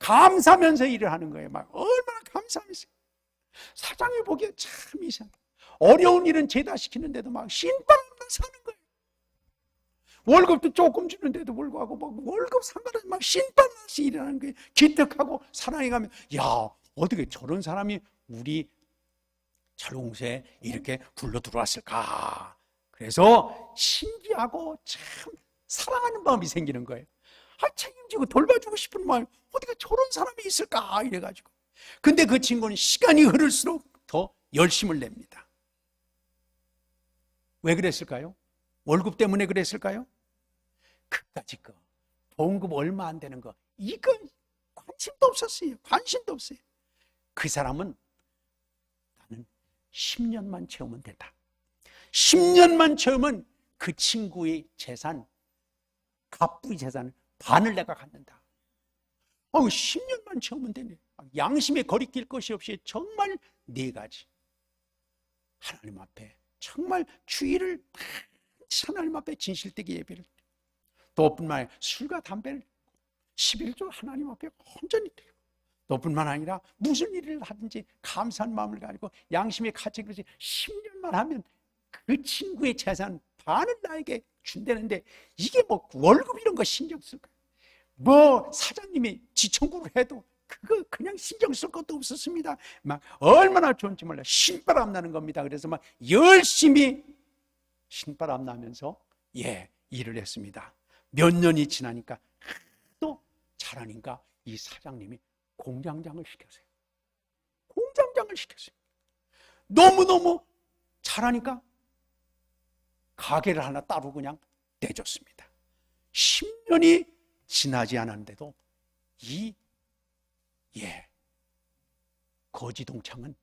감사하면서 일을 하는 거예요. 막 얼마나 감사하면서 사장이 보기에 참 이상. 어려운 일은 제다 시키는데도 막 신바람 나서 하는 거예요. 월급도 조금 주는데도 불구하고 막 월급 상관없막 신바람 나서 일하는 거예요. 기특하고 사랑해가면 야 어떻게 저런 사람이 우리 철공세 이렇게 굴러 들어왔을까? 그래서 신기하고 참 사랑하는 마음이 생기는 거예요. 아, 책임지고 돌봐주고 싶은 마음, 어디가 저런 사람이 있을까? 이래가지고. 근데 그 친구는 시간이 흐를수록 더 열심을 냅니다. 왜 그랬을까요? 월급 때문에 그랬을까요? 그까지 거. 그 보험금 얼마 안 되는 거. 이건 관심도 없었어요. 관심도 없어요. 그 사람은 10년만 채우면 된다. 10년만 채우면 그 친구의 재산, 갑부의 재산 반을 내가 갖는다. 어, 10년만 채우면 되네. 양심에 거리낄 것이 없이 정말 네 가지. 하나님 앞에 정말 주의를 하나님 앞에 진실되게 예배를 또 뿐만 아니라 술과 담배를 11조 하나님 앞에 온전히 드려 너뿐만 아니라 무슨 일을 하든지 감사한 마음을 가지고 양심의 가책을 10년만 하면 그 친구의 재산 반은 나에게 준다는데 이게 뭐 월급 이런 거 신경 쓸까? 뭐 사장님이 지청구를 해도 그거 그냥 신경 쓸 것도 없었습니다. 막 얼마나 좋은지 몰라 신바람 나는 겁니다. 그래서 막 열심히 신바람 나면서 예 일을 했습니다. 몇 년이 지나니까 또 잘하니까 이 사장님이 공장장을 시켰어요. 공장장을 시켰어요. 너무너무 잘하니까 가게를 하나 따로 그냥 내줬습니다. 10년이 지나지 않았는데도 이, 예, 거지동창은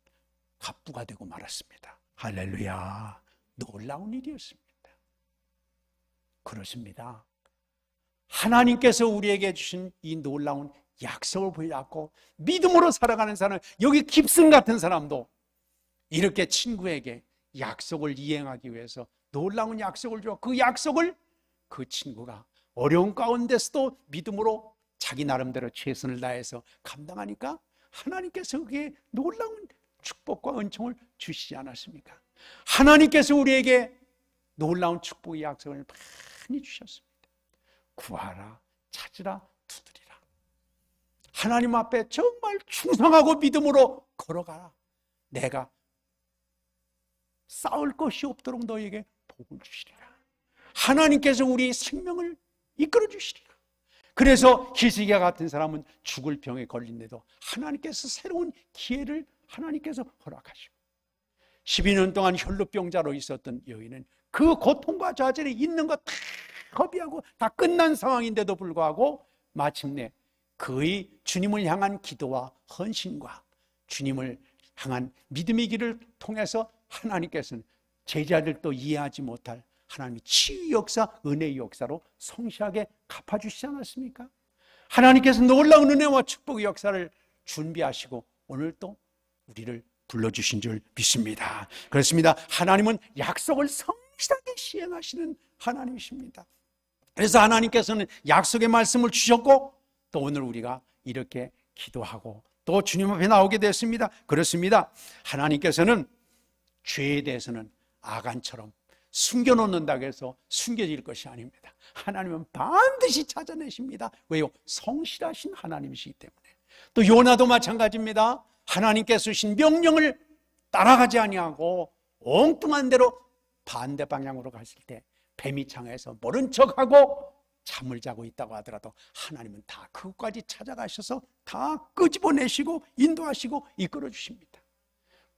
갑부가 되고 말았습니다. 할렐루야. 놀라운 일이었습니다. 그렇습니다. 하나님께서 우리에게 주신 이 놀라운 약속을 붙잡고 믿음으로 살아가는 사람, 여기 깁슨 같은 사람도 이렇게 친구에게 약속을 이행하기 위해서 놀라운 약속을 줘. 그 약속을 그 친구가 어려운 가운데서도 믿음으로 자기 나름대로 최선을 다해서 감당하니까 하나님께서 그게 놀라운 축복과 은총을 주시지 않았습니까? 하나님께서 우리에게 놀라운 축복의 약속을 많이 주셨습니다. 구하라, 찾으라, 하나님 앞에 정말 충성하고 믿음으로 걸어가라. 내가 싸울 것이 없도록 너에게 복을 주시리라. 하나님께서 우리 생명을 이끌어 주시리라. 그래서 히스기야 같은 사람은 죽을 병에 걸린데도 하나님께서 새로운 기회를 하나님께서 허락하시고 12년 동안 혈루병자로 있었던 여인은 그 고통과 좌절이 있는 것다 거비하고 다 끝난 상황인데도 불구하고 마침내 그의 주님을 향한 기도와 헌신과 주님을 향한 믿음의 길을 통해서 하나님께서는 제자들도 이해하지 못할 하나님의 치유 역사, 은혜의 역사로 성실하게 갚아주시지 않았습니까? 하나님께서 놀라운 은혜와 축복의 역사를 준비하시고 오늘 또 우리를 불러주신 줄 믿습니다. 그렇습니다. 하나님은 약속을 성실하게 시행하시는 하나님이십니다. 그래서 하나님께서는 약속의 말씀을 주셨고 또 오늘 우리가 이렇게 기도하고 또 주님 앞에 나오게 됐습니다. 그렇습니다. 하나님께서는 죄에 대해서는 아간처럼 숨겨놓는다고 해서 숨겨질 것이 아닙니다. 하나님은 반드시 찾아내십니다. 왜요? 성실하신 하나님이시기 때문에. 또 요나도 마찬가지입니다. 하나님께서 주신 명령을 따라가지 아니하고 엉뚱한 대로 반대 방향으로 갔을 때 뱀이 창에서 모른 척하고 잠을 자고 있다고 하더라도 하나님은 다 그것까지 찾아가셔서 다 끄집어내시고 인도하시고 이끌어 주십니다.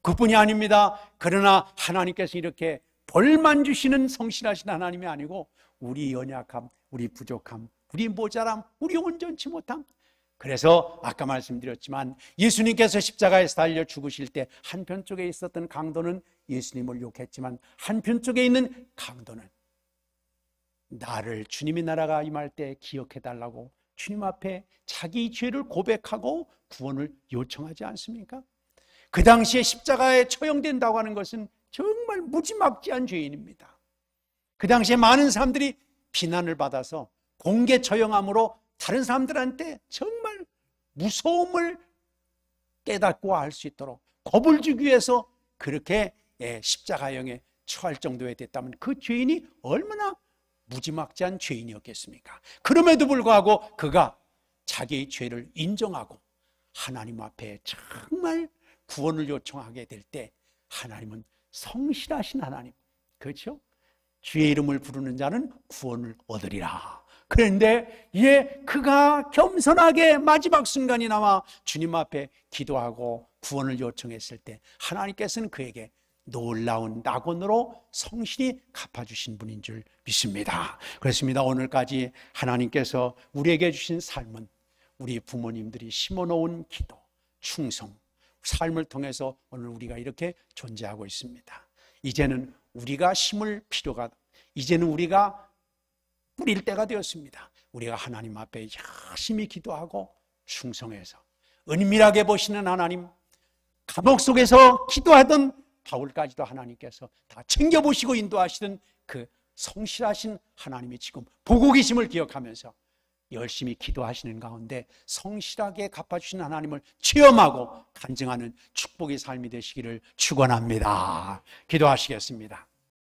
그뿐이 아닙니다. 그러나 하나님께서 이렇게 벌만 주시는 성실하신 하나님이 아니고 우리 연약함, 우리 부족함, 우리 모자람, 우리 온전치 못함. 그래서 아까 말씀드렸지만 예수님께서 십자가에서 달려 죽으실 때 한편 쪽에 있었던 강도는 예수님을 욕했지만 한편 쪽에 있는 강도는 나를 주님의 나라가 임할 때 기억해 달라고 주님 앞에 자기 죄를 고백하고 구원을 요청하지 않습니까? 그 당시에 십자가에 처형된다고 하는 것은 정말 무지막지한 죄인입니다. 그 당시에 많은 사람들이 비난을 받아서 공개 처형함으로 다른 사람들한테 정말 무서움을 깨닫고 알수 있도록 겁을 주기 위해서 그렇게 예, 십자가형에 처할 정도에 됐다면 그 죄인이 얼마나 무지막지한 죄인이었겠습니까? 그럼에도 불구하고 그가 자기 죄를 인정하고 하나님 앞에 정말 구원을 요청하게 될 때 하나님은 성실하신 하나님. 그렇죠? 주의 이름을 부르는 자는 구원을 얻으리라. 그런데 예, 그가 겸손하게 마지막 순간이 남아 주님 앞에 기도하고 구원을 요청했을 때 하나님께서는 그에게 놀라운 낙원으로 성신이 갚아주신 분인 줄 믿습니다. 그렇습니다. 오늘까지 하나님께서 우리에게 주신 삶은 우리 부모님들이 심어놓은 기도, 충성, 삶을 통해서 오늘 우리가 이렇게 존재하고 있습니다. 이제는 우리가 심을 필요가, 이제는 우리가 뿌릴 때가 되었습니다. 우리가 하나님 앞에 열심히 기도하고 충성해서 은밀하게 보시는 하나님, 감옥 속에서 기도하던 바울까지도 하나님께서 다 챙겨보시고 인도하시던 그 성실하신 하나님이 지금 보고 계심을 기억하면서 열심히 기도하시는 가운데 성실하게 갚아주신 하나님을 체험하고 간증하는 축복의 삶이 되시기를 축원합니다. 기도하시겠습니다.